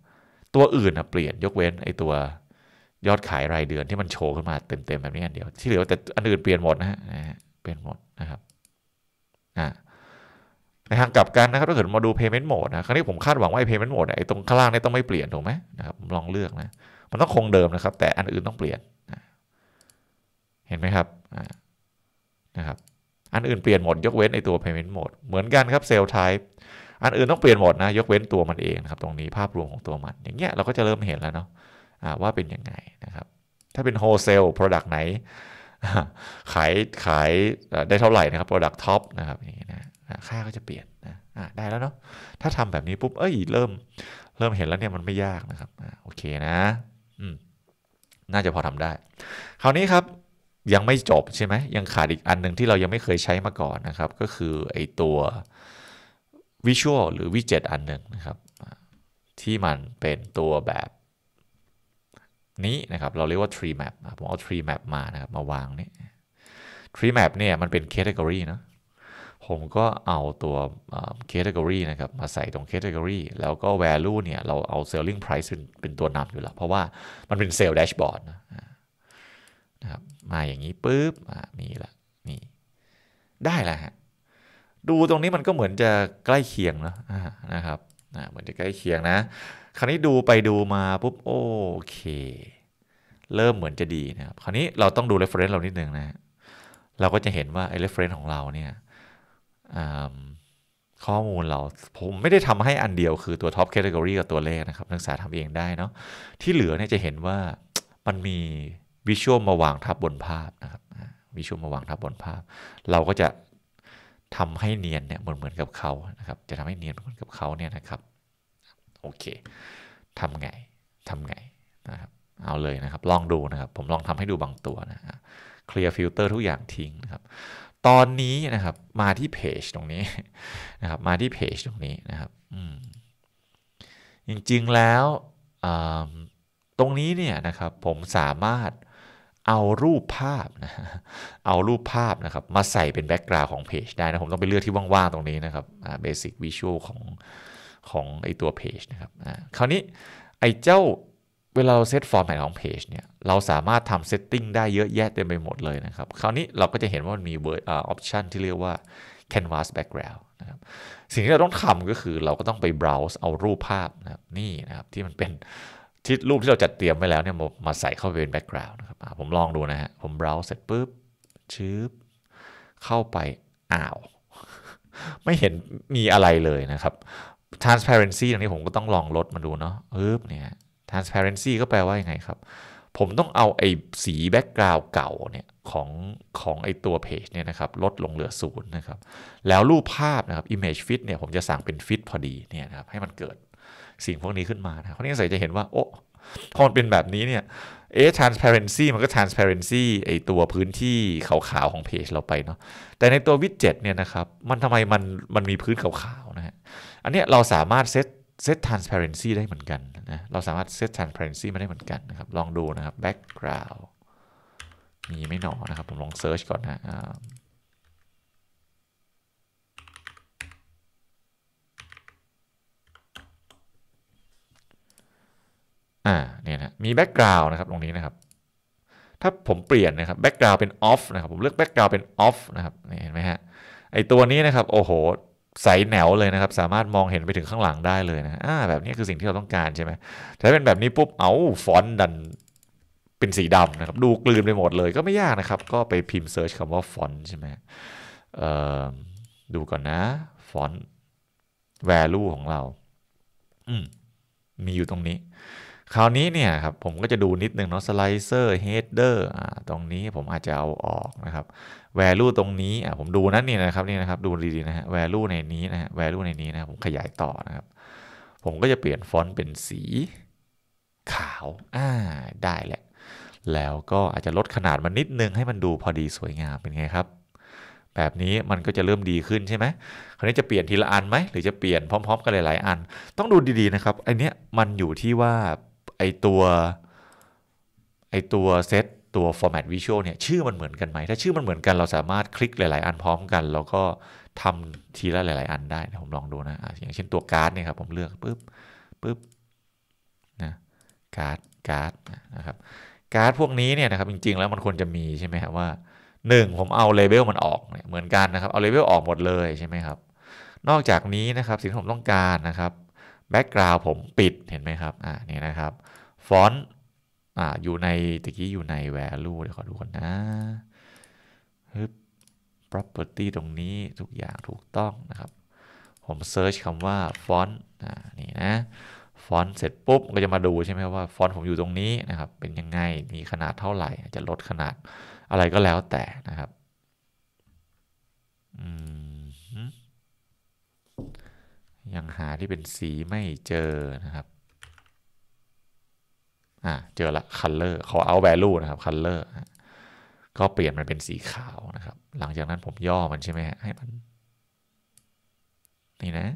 ตัวอื่นนะเปลี่ยนยกเว้นไอตัวยอดขายรายเดือนที่มันโชว์ขึ้นมาเต็มๆแบบนี้อันเดียวที่เหลือแต่อันอื่นเปลี่ยนหมดนะฮะเปลี่ยนหมดนะครับนะในทางกลับกันนะครับถ้าเกิดมาดู payment mode นะครั้งนี้ผมคาดหวังว่าไอ้ payment mode ไอ้ตรงข้างล่างนี่ต้องไม่เปลี่ยนถูกไหมนะครับลองเลือกนะ มันต้องคงเดิมนะครับ แต่อันอื่นต้องเปลี่ยนนะเห็นไหมครับนะครับอันอื่นเปลี่ยนหมด ยกเว้นไอตัว payment mode เหมือนกันครับ sell type อันอื่นต้องเปลี่ยนหมดนะ ยกเว้นตัวมันเองนะครับตรงนี้ภาพรวมของตัวมันอย่างเงี้ยเราก็จะเริ่มเห็นแล้วเนาะะว่าเป็นยังไงนะครับ ถ้าเป็น wholesale product ไหนขายขายได้เท่าไหร่นะครับ Product Top นะครับอย่างนี้นะค่าก็จะเปลี่ยนนะได้แล้วเนาะถ้าทำแบบนี้ปุ๊บเอ้ยเริ่มเริ่มเห็นแล้วเนี่ยมันไม่ยากนะครับโอเคนะ น่าจะพอทำได้ คราวนี้ครับยังไม่จบใช่ไหม ยังขาดอีกอันหนึ่งที่เรายังไม่เคยใช้มาก่อนนะครับ ก็คือไอตัววิชวลหรือวิจ e t อันหนึ่งนะครับที่มันเป็นตัวแบบนี้นะครับ เราเรียกว่า tree map ผมเอา tree map มานะครับมาวางนี้ tree map เนี่ยมันเป็น category นะผมก็เอาตัว category นะครับมาใส่ตรง category แล้วก็ value เนี่ย เราเอา selling price เป็นตัวนำอยู่แล้ว เพราะว่ามันเป็น sale dashboard นะครับมาอย่างนี้ปุ๊บมีละนี่ ได้แล้วฮะดูตรงนี้มันก็เหมือนจะใกล้เคียงนะนะครับเหมือนจะใกล้เคียงนะคราวนี้ดูไปดูมาปุ๊บโอเค เริ่มเหมือนจะดีนะครับคราวนี้เราต้องดู reference เรานิดนึงนะเราก็จะเห็นว่าไอ้ reference ของเราเนี่ยข้อมูลเราผมไม่ได้ทำให้อันเดียวคือตัว top category กับตัวเลขนะครับนักศึกษาทำเองได้เนาะที่เหลือเนี่ยจะเห็นว่ามันมีวิชวลมาวางทับบนภาพนะครับวิชวลมาวางทับบนภาพ เราก็จะทำให้เนียนเนี่ยเหมือนเหมือนกับเขานะครับ จะทำให้เนียนเหมือนกับเขาเนี่ยนะครับโอเค ทำไง ทำไงนะครับ เอาเลยนะครับ ลองดูนะครับ ผมลองทำให้ดูบางตัวนะเคลียร์ฟิลเตอร์ทุกอย่างทิ้งนะครับ ตอนนี้นะครับ มาที่เพจตรงนี้นะครับ มาที่เพจตรงนี้นะครับจริง ๆ แล้วตรงนี้เนี่ยนะครับ ผมสามารถเอารูปภาพนะเอารูปภาพนะครับ มาใส่เป็นแบ็กกราวของเพจได้นะ ผมต้องไปเลือกที่ว่างๆ ตรงนี้นะครับเบสิกวิชวลของของไอตัวเพจนะครับ คราวนี้ ไอเจ้าเวลาเราเซตฟอร์มแมตของเพจเนี่ย เราสามารถทำเซตติ้งได้เยอะแยะเต็มไปหมดเลยนะครับ คราวนี้เราก็จะเห็นว่ามันมีเบอร์ออปชันที่เรียกว่า canvas background นะครับสิ่งที่เราต้องทำก็คือเราก็ต้องไป browse เอารูปภาพนะครับนี่นะครับ ที่มันเป็นที่รูปที่เราจัดเตรียมไว้แล้วเนี่ยมาใส่เข้าไปเป็น background นะครับผมลองดูนะฮะผม browse เสร็จปุ๊บชืบเข้าไปอ้าวไม่เห็นมีอะไรเลยนะครับ transparency อย่างนี้ผมก็ต้องลองลดมาดูเนาะเออเนี่ย transparency ก็แปลว่ายังไงครับ ผมต้องเอาไอ้สีแบ็กกราวเก่าเนี่ยของของไอ้ตัวเพจเนี่ยนะครับลดลงเหลือศูนย์นะครับแล้วรูปภาพนะครับ image fit เนี่ยผมจะสั่งเป็น fit พอดีเนี่ยนะครับให้มันเกิดสิ่งพวกนี้ขึ้นมานะเพราะนี่ใส่จะเห็นว่า โอ้พอมันเป็นแบบนี้เนี่ยเอ๊ะ transparency มันก็ transparency ไอ้ตัวพื้นที่ขาวๆของเพจเราไปเนาะแต่ในตัววิดเจ็ตเนี่ยนะครับมันทำไมมันมันมีพื้นขาวๆนะฮะอันนี้เราสามารถเซตเซต transparency ได้เหมือนกันนะ เราสามารถเซต transparency มาได้เหมือนกันนะครับ ลองดูนะครับ background มีไม่หนอนะครับ ผมลองเซิร์ชก่อนนะ อ่าเนี่ยนะมี background นะครับ ตรงนี้นะครับ ถ้าผมเปลี่ยนนะครับ background เป็น off นะครับ ผมเลือก background เป็น off นะครับเห็นไหมฮะ ไอตัวนี้นะครับ โอ้โหใสแนวเลยนะครับ สามารถมองเห็นไปถึงข้างหลังได้เลยนะ อ่า แบบนี้คือสิ่งที่เราต้องการใช่ไหมถ้าเป็นแบบนี้ปุ๊บเอาฟอนต์ดัน เป็นสีดำนะครับ ดูกลืนไปหมดเลยก็ไม่ยากนะครับ ก็ไปพิมพ์เซิร์ชคำว่าฟอนต์ใช่ไหมดูก่อนนะฟอนต์ value ของเรา อืมมีอยู่ตรงนี้คราวนี้เนี่ยครับผมก็จะดูนิดนึงเนาะสไลเซอร์เฮดเดอร์ตรงนี้ผมอาจจะเอาออกนะครับแวลูตรงนี้ผมดูนั่นนี่นะครับนี่นะครับดูดีๆนะฮะแวลูในนี้นะฮะแวลูในนี้นะผมขยายต่อนะครับ ผมก็จะเปลี่ยนฟอนต์เป็นสี ขาวอ่าได้แหละ แล้วก็อาจจะลดขนาดมันนิดนึงให้มันดูพอดีสวยงามเป็นไงครับ แบบนี้มันก็จะเริ่มดีขึ้นใช่ไหมคราวนี้จะเปลี่ยนทีละอันไหมหรือจะเปลี่ยนพร้อมๆกันหลายๆอัน ต้องดูดีๆนะครับไอเนเนี้ยมันอยู่ที่ว่าไอตัวไอตัวเซตตัว format visual เนี่ย ชื่อมันเหมือนกันไหมถ้าชื่อมันเหมือนกันเราสามารถคลิกหลาย ๆ อันพร้อมกัน แล้วก็ทำทีละหลาย ๆ อันได้นะผมลองดูนะอย่างเช่นตัวการ์ดเนี่ยครับผมเลือกปุ๊บปุ๊บนะการ์ดการ์ดนะครับการ์ดพวกนี้เนี่ยนะครับจริง ๆ แล้วมันควรจะมีใช่ไหมครับว่า 1 ผมเอาเลเวลมันออกเหมือนกันนะครับเอาเลเวลออกหมดเลยใช่ไหมครับ นอกจากนี้นะครับ สิ่งที่ผมต้องการนะครับแบ็กกราวผมปิดเห็นไหมครับ อ่านี่นะครับฟอนต์อ่าอยู่ในตะกี้อยู่ใน value เดี๋ยวขอดูก่อนนะฮึบ property ตรงนี้ทุกอย่างถูกต้องนะครับ ผมเซิร์ชคำว่าฟอนต์อ่านี่นะฟอนต์เสร็จปุ๊บ ก็จะมาดูใช่ไหมว่าฟอนต์ผมอยู่ตรงนี้นะครับ เป็นยังไงมีขนาดเท่าไหร่ จะลดขนาดอะไรก็แล้วแต่นะครับ อืมยังหาที่เป็นสีไม่เจอนะครับ อ่าเจอละ color ขอ out value นะครับ color ก็เปลี่ยนมันเป็นสีขาวนะครับ หลังจากนั้นผมย่อมันใช่ไหมให้มัน นี่นะ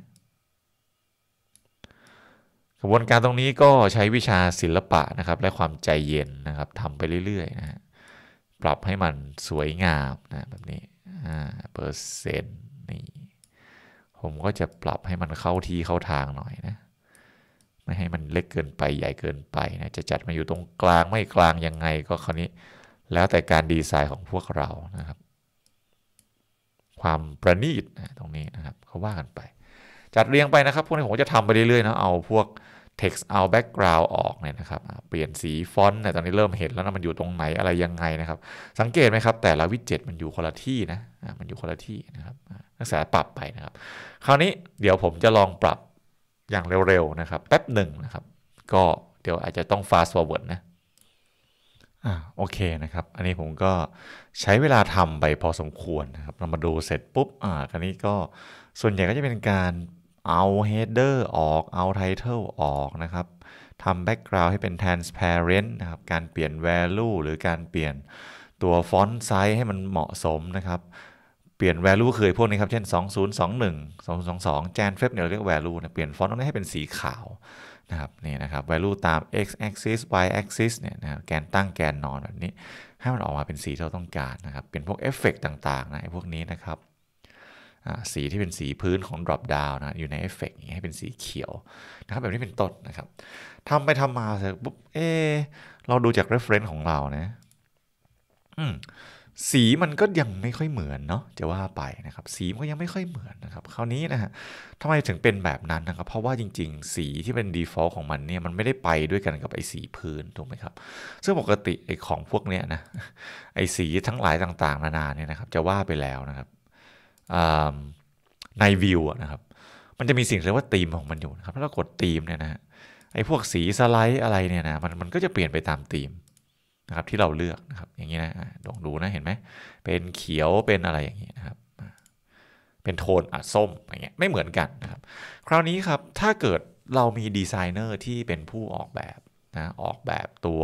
กระบวนการตรงนี้ก็ใช้วิชาศิลปะนะครับ และความใจเย็นนะครับ ทำไปเรื่อยๆนะปรับให้มันสวยงามนะแบบนี้เปอร์เซ็นต์ผมก็จะปรับให้มันเข้าที่เข้าทางหน่อยนะ ไม่ให้มันเล็กเกินไปใหญ่เกินไปนะจะจัดมาอยู่ตรงกลางไม่กลางยังไงก็คราวนี้ แล้วแต่การดีไซน์ของพวกเรานะครับ ความประณีตนะตรงนี้นะครับเขาว่ากันไป จัดเรียงไปนะครับพวกนี้ผมก็จะทำไปเรื่อยๆนะเอาพวก text เอา background ออกเนี่ยนะครับเปลี่ยนสีฟอนต์นะตอนนี้เริ่มเห็นแล้วนะมันอยู่ตรงไหนอะไรยังไงนะครับ สังเกตไหมครับ แต่ละวิดเจ็ตมันอยู่คนละที่นะ มันอยู่คนละที่นะครับนักศึกษาปรับไปนะครับ คราวนี้เดี๋ยวผมจะลองปรับอย่างเร็วๆนะครับแป๊บหนึ่งนะครับ ก็เดี๋ยวอาจจะต้อง์ฟอร์เวิร์ดนะอ่าโอเคนะครับ อันนี้ผมก็ใช้เวลาทำไปพอสมควรนะครับ เรามาดูเสร็จปุ๊บอ่าคราวนี้ก็ส่วนใหญ่ก็จะเป็นการ เอาเฮดเดอร์ออก เอาไทเทลออกนะครับทำแบ็กกราวด์ให้เป็น transparent นะครับการเปลี่ยน value หรือการเปลี่ยนตัวฟอนต์ไซส์ให้มันเหมาะสมนะครับเปลี่ยน value เคยพวกนี้ครับ เช่น2021 2022 Jan Feb เนี่ยเราเรียก value เนี่ยเปลี่ยนฟอนต์ตรงนี้ให้เป็นสีขาวนะครับนี่นะครับ value ตาม x axis y axis เนี่ยนะแกนตั้งแกนนอนแบบนี้ ให้มันออกมาเป็นสีที่เราต้องการนะครับ เป็นพวกเอฟเฟกต่างๆนะไอ้พวกนี้นะครับ สีที่เป็นสีพื้นของ drop down นะอยู่ในเอฟเฟกต์อย่างเงี้ยให้เป็นสีเขียวนะครับแบบนี้เป็นต้นนะครับทำไปทำมาเสร็จปุ๊บ เอเราดูจาก reference ของเรานะสีมันก็ยังไม่ค่อยเหมือนเนาะจะว่าไปนะครับสีมันก็ยังไม่ค่อยเหมือนนะครับคราวนี้นะฮะทำไมถึงเป็นแบบนั้นนะครับ เพราะว่าจริงๆ สีที่เป็น default ของมันเนี่ยมันไม่ได้ไปด้วยกันกับไอ้สีพื้นถูกไหมครับ ซึ่งปกติไอ้ของพวกเนี้ยนะไอ้สีทั้งหลายต่างๆ นานาเนี่ยนะครับจะว่าไปแล้วนะครับในวิวนะครับมันจะมีสิ่งเรียกว่าธีมของมันอยู่นะครับถ้าเรากดธีมเนี่ยนะไอ้พวกสีสไลด์อะไรเนี่ยนะมันมันก็จะเปลี่ยนไปตามธีมะครับที่เราเลือกนะครับอย่างนี้นะลองดูนะเห็นไหมเป็นเขียวเป็นอะไรอย่างนี้นะครับเป็นโทนอ่ะส้มอย่างเงี้ยไม่เหมือนกันนะครับ คราวนี้ครับถ้าเกิดเรามีดีไซเนอร์ที่เป็นผู้ออกแบบนะออกแบบตัว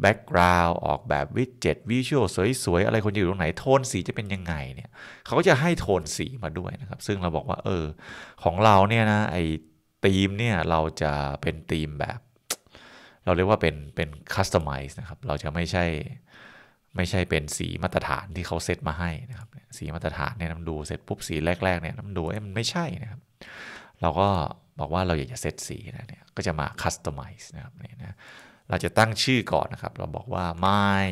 แบ็กกราวด์ออกแบบวิดเจ็ตวิชวลสวยๆ อะไรคนจะอยู่ตรงไหนโทนสีจะเป็นยังไงเนี่ยเขาก็จะให้โทนสีมาด้วยนะครับ ซึ่งเราบอกว่าเออ ของเรา เนี่ยนะ ไอ้ธีมเนี่ยเราจะเป็นธีมแบบเราเรียกว่าเป็นเป็นคัสตอมไมซ์นะครับ เราจะไม่ใช่ไม่ใช่เป็นสีมาตรฐานที่เขาเซตมาให้นะครับสีมาตรฐานเนี่ยน้ำดูเสร็จปุ๊บสีแรกๆเนี่ยน้ำดูเอ้มันไม่ใช่นะครับ เราก็บอกว่าเราอยากจะเซตสีนะเนี่ยก็จะมาคัสตอมไมซ์นะครับเนี่ยนะเราจะตั้งชื่อก่อนนะครับ เราบอกว่า my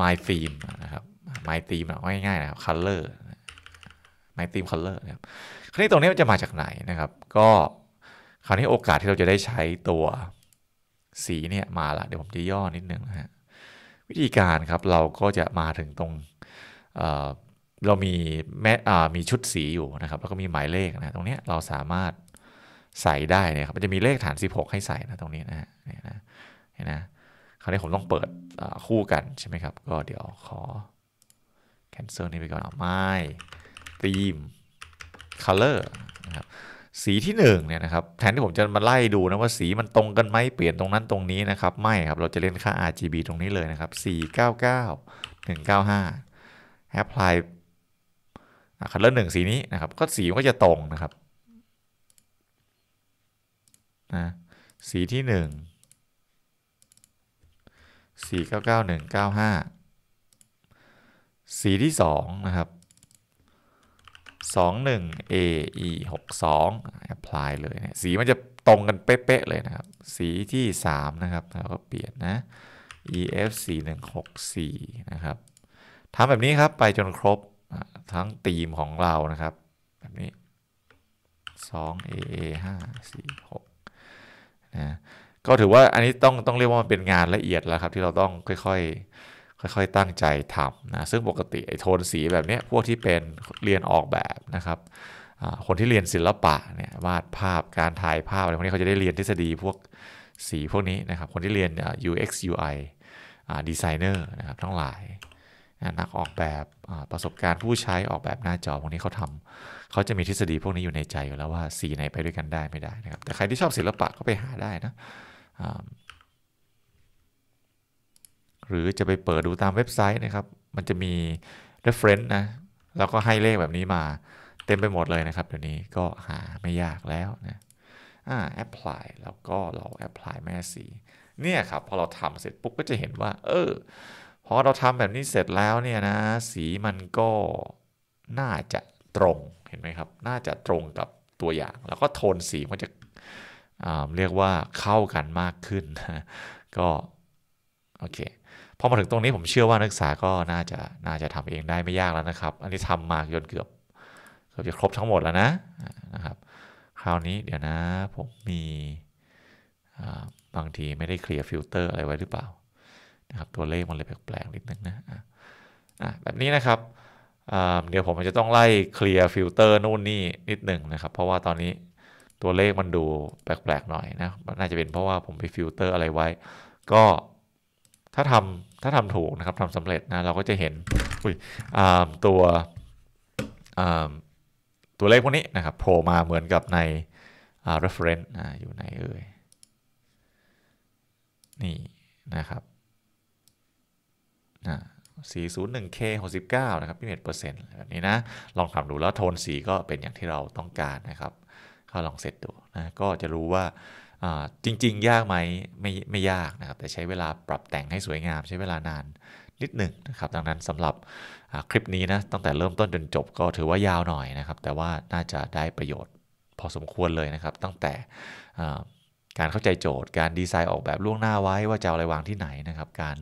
my theme นะครับ my theme ง่ายๆนะครับ color my theme color นะครับคราวนี้ตรงนี้มันจะมาจากไหนนะครับก็คราวนี้โอกาสที่เราจะได้ใช้ตัวสีเนี่ยมาละเดี๋ยวผมจะย่อนิดนึงนะฮะ วิธีการครับเราก็จะมาถึงตรงเเรามีแม่มีชุดสีอยู่นะครับ แล้วก็มีหมายเลขนะตรงนี้เราสามารถใส่ได้นะครับ มันจะมีเลขฐาน 16 ให้ใส่นะตรงนี้นะฮะเนห็นนะคราวนี้ผมต้องเปิดคู่กันใช่ไหมครับ ก็เดี๋ยวขอ cancel นี้ไปก่อนเอาไม่ theme color นะครับสีที่1เนี่ยนะครับแทนที่ผมจะมาไล่ดูนะว่าสีมันตรงกันไหมเปลี่ยนตรงนั้นตรงนี้นะครับ ไม่ครับเราจะเล่นค่า RGB ตรงนี้เลยนะครับ 499 195 apply คัลเลอร์หนึ่งสีนี้นะครับ ก็สีก็จะตรงนะครับนะสีที่ 1 499 195 สีที่ 2 นะครับ21 AE 62 apply เลยเนี่ยสีมันจะตรงกันเป๊ะ ๆ เลยนะครับ สีที่ 3 นะครับแล้วก็เปลี่ยนนะ EF 4164นะครับทำแบบนี้ครับ ไปจนครบทั้งตีมของเรานะครับ แบบนี้2 AA 5 4 6นะก็ถือว่าอันนี้ต้อง ต้องเรียกว่าเป็นงานละเอียดแล้วครับที่เราต้องค่อย ๆค่อยๆ ตั้งใจทำนะซึ่งปกติไอ้โทนสีแบบนี้พวกที่เป็นเรียนออกแบบนะครับคนที่เรียนศิลปะเนี่ยวาดภาพการถ่ายภาพอะไรพวกนี้เขาจะได้เรียนทฤษฎีพวกสีพวกนี้นะครับคนที่เรียน UX UI ดีไซเนอร์นะครับทั้งหลาย นักออกแบบประสบการณ์ผู้ใช้ออกแบบหน้าจอ พวกนี้เขาทำเขาจะมีทฤษฎีพวกนี้อยู่ในใจอยู่แล้วว่า สีไหนไปด้วยกันได้ไม่ได้นะครับ แต่ใครที่ชอบศิลปะก็ไปหาได้นะหรือจะไปเปิดดูตามเว็บไซต์นะครับ มันจะมี reference นะ แล้วก็ให้เลขแบบนี้มาเต็มไปหมดเลยนะครับเดี๋ยวนี้ก็หาไม่ยากแล้วนะ อ่า apply แล้วก็เรา apply แม่สีเนี่ยครับ พอเราทำเสร็จปุ๊บก็จะเห็นว่า เออพอเราทำแบบนี้เสร็จแล้วเนี่ยนะสีมันก็น่าจะตรงเห็นไหมครับ น่าจะตรงกับตัวอย่าง แล้วก็โทนสีมันจะเรียกว่าเข้ากันมากขึ้น ก็โอเคพอมาถึงตรงนี้ผมเชื่อว่านักศึกษาก็น่าจะน่าจะทำเองได้ไม่ยากแล้วนะครับ อันนี้ทำมาจนเกือบเกือบจะครบทั้งหมดแล้วนะนะครับคราวนี้เดี๋ยวนะผมมีบางทีไม่ได้เคลียร์ฟิลเตอร์อะไรไว้หรือเปล่านะครับตัวเลขมันเลยแปลกๆนิดนึงนะอ่ะแบบนี้นะครับ เดี๋ยวผมจะต้องไล่ เคลียร์ฟิลเตอร์นู่นนี่นิดหนึ่งนะครับเพราะว่าตอนนี้ตัวเลขมันดูแปลกๆหน่อยนะน่าจะเป็นเพราะว่าผมไปฟิลเตอร์อะไรไว้ ก็ถ้าทำถ้าทำถูกนะครับทำสำเร็จนะเราก็จะเห็นอุ้ยตัวตัวเลขพวกนี้นะครับโผล่มาเหมือนกับใน reference อยู่ในเอ่ยนี่นะครับนะ 401k69 นะครับพิเศษเปอร์เซ็นต์แบบนี้นะลองทำดูแล้วโทนสีก็เป็นอย่างที่เราต้องการนะครับก็ลองเสร็จดูนะก็จะรู้ว่าจริงๆ ยากไหมไม่ไม่ยากนะครับแต่ใช้เวลาปรับแต่งให้สวยงาม ใช้เวลานานนิดหนึ่งนะครับดังนั้นสำหรับคลิปนี้นะตั้งแต่เริ่มต้นจนจบก็ถือว่ายาวหน่อยนะครับ แต่ว่าน่าจะได้ประโยชน์พอสมควรเลยนะครับ ตั้งแต่การเข้าใจโจทย์ การดีไซน์ออกแบบล่วงหน้าไว้ว่าจะเอาอะไรวางที่ไหนนะครับ การ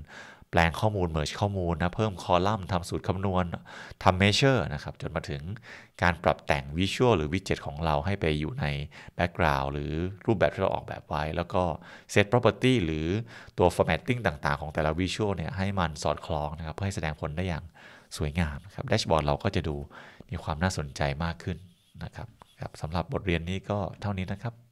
แปลงข้อมูลเมิร์ e ข้อมูลนะ เพิ่มคอลัมน์ทำสูตรคำนวณทำเมเชอร์นะครับ จนมาถึงการปรับแต่งวิชวลหรือวิจเจตของเราให้ไปอยู่ในแบ็ k กราวด์หรือรูปแบบที่เราออกแบบไว้ แล้วก็ s อพเ r o p e r t y หรือตัว formatting ต่างๆ ของแต่ละวิชวลเนี่ยให้มันสอดคล้องนะครับ เพื่อให้แสดงผลได้อย่างสวยงามครับแดชบอร์ดเราก็จะดูมีความน่าสนใจมากขึ้นนะครับครับสำหรับบทเรียนนี้ก็เท่านี้นะครับ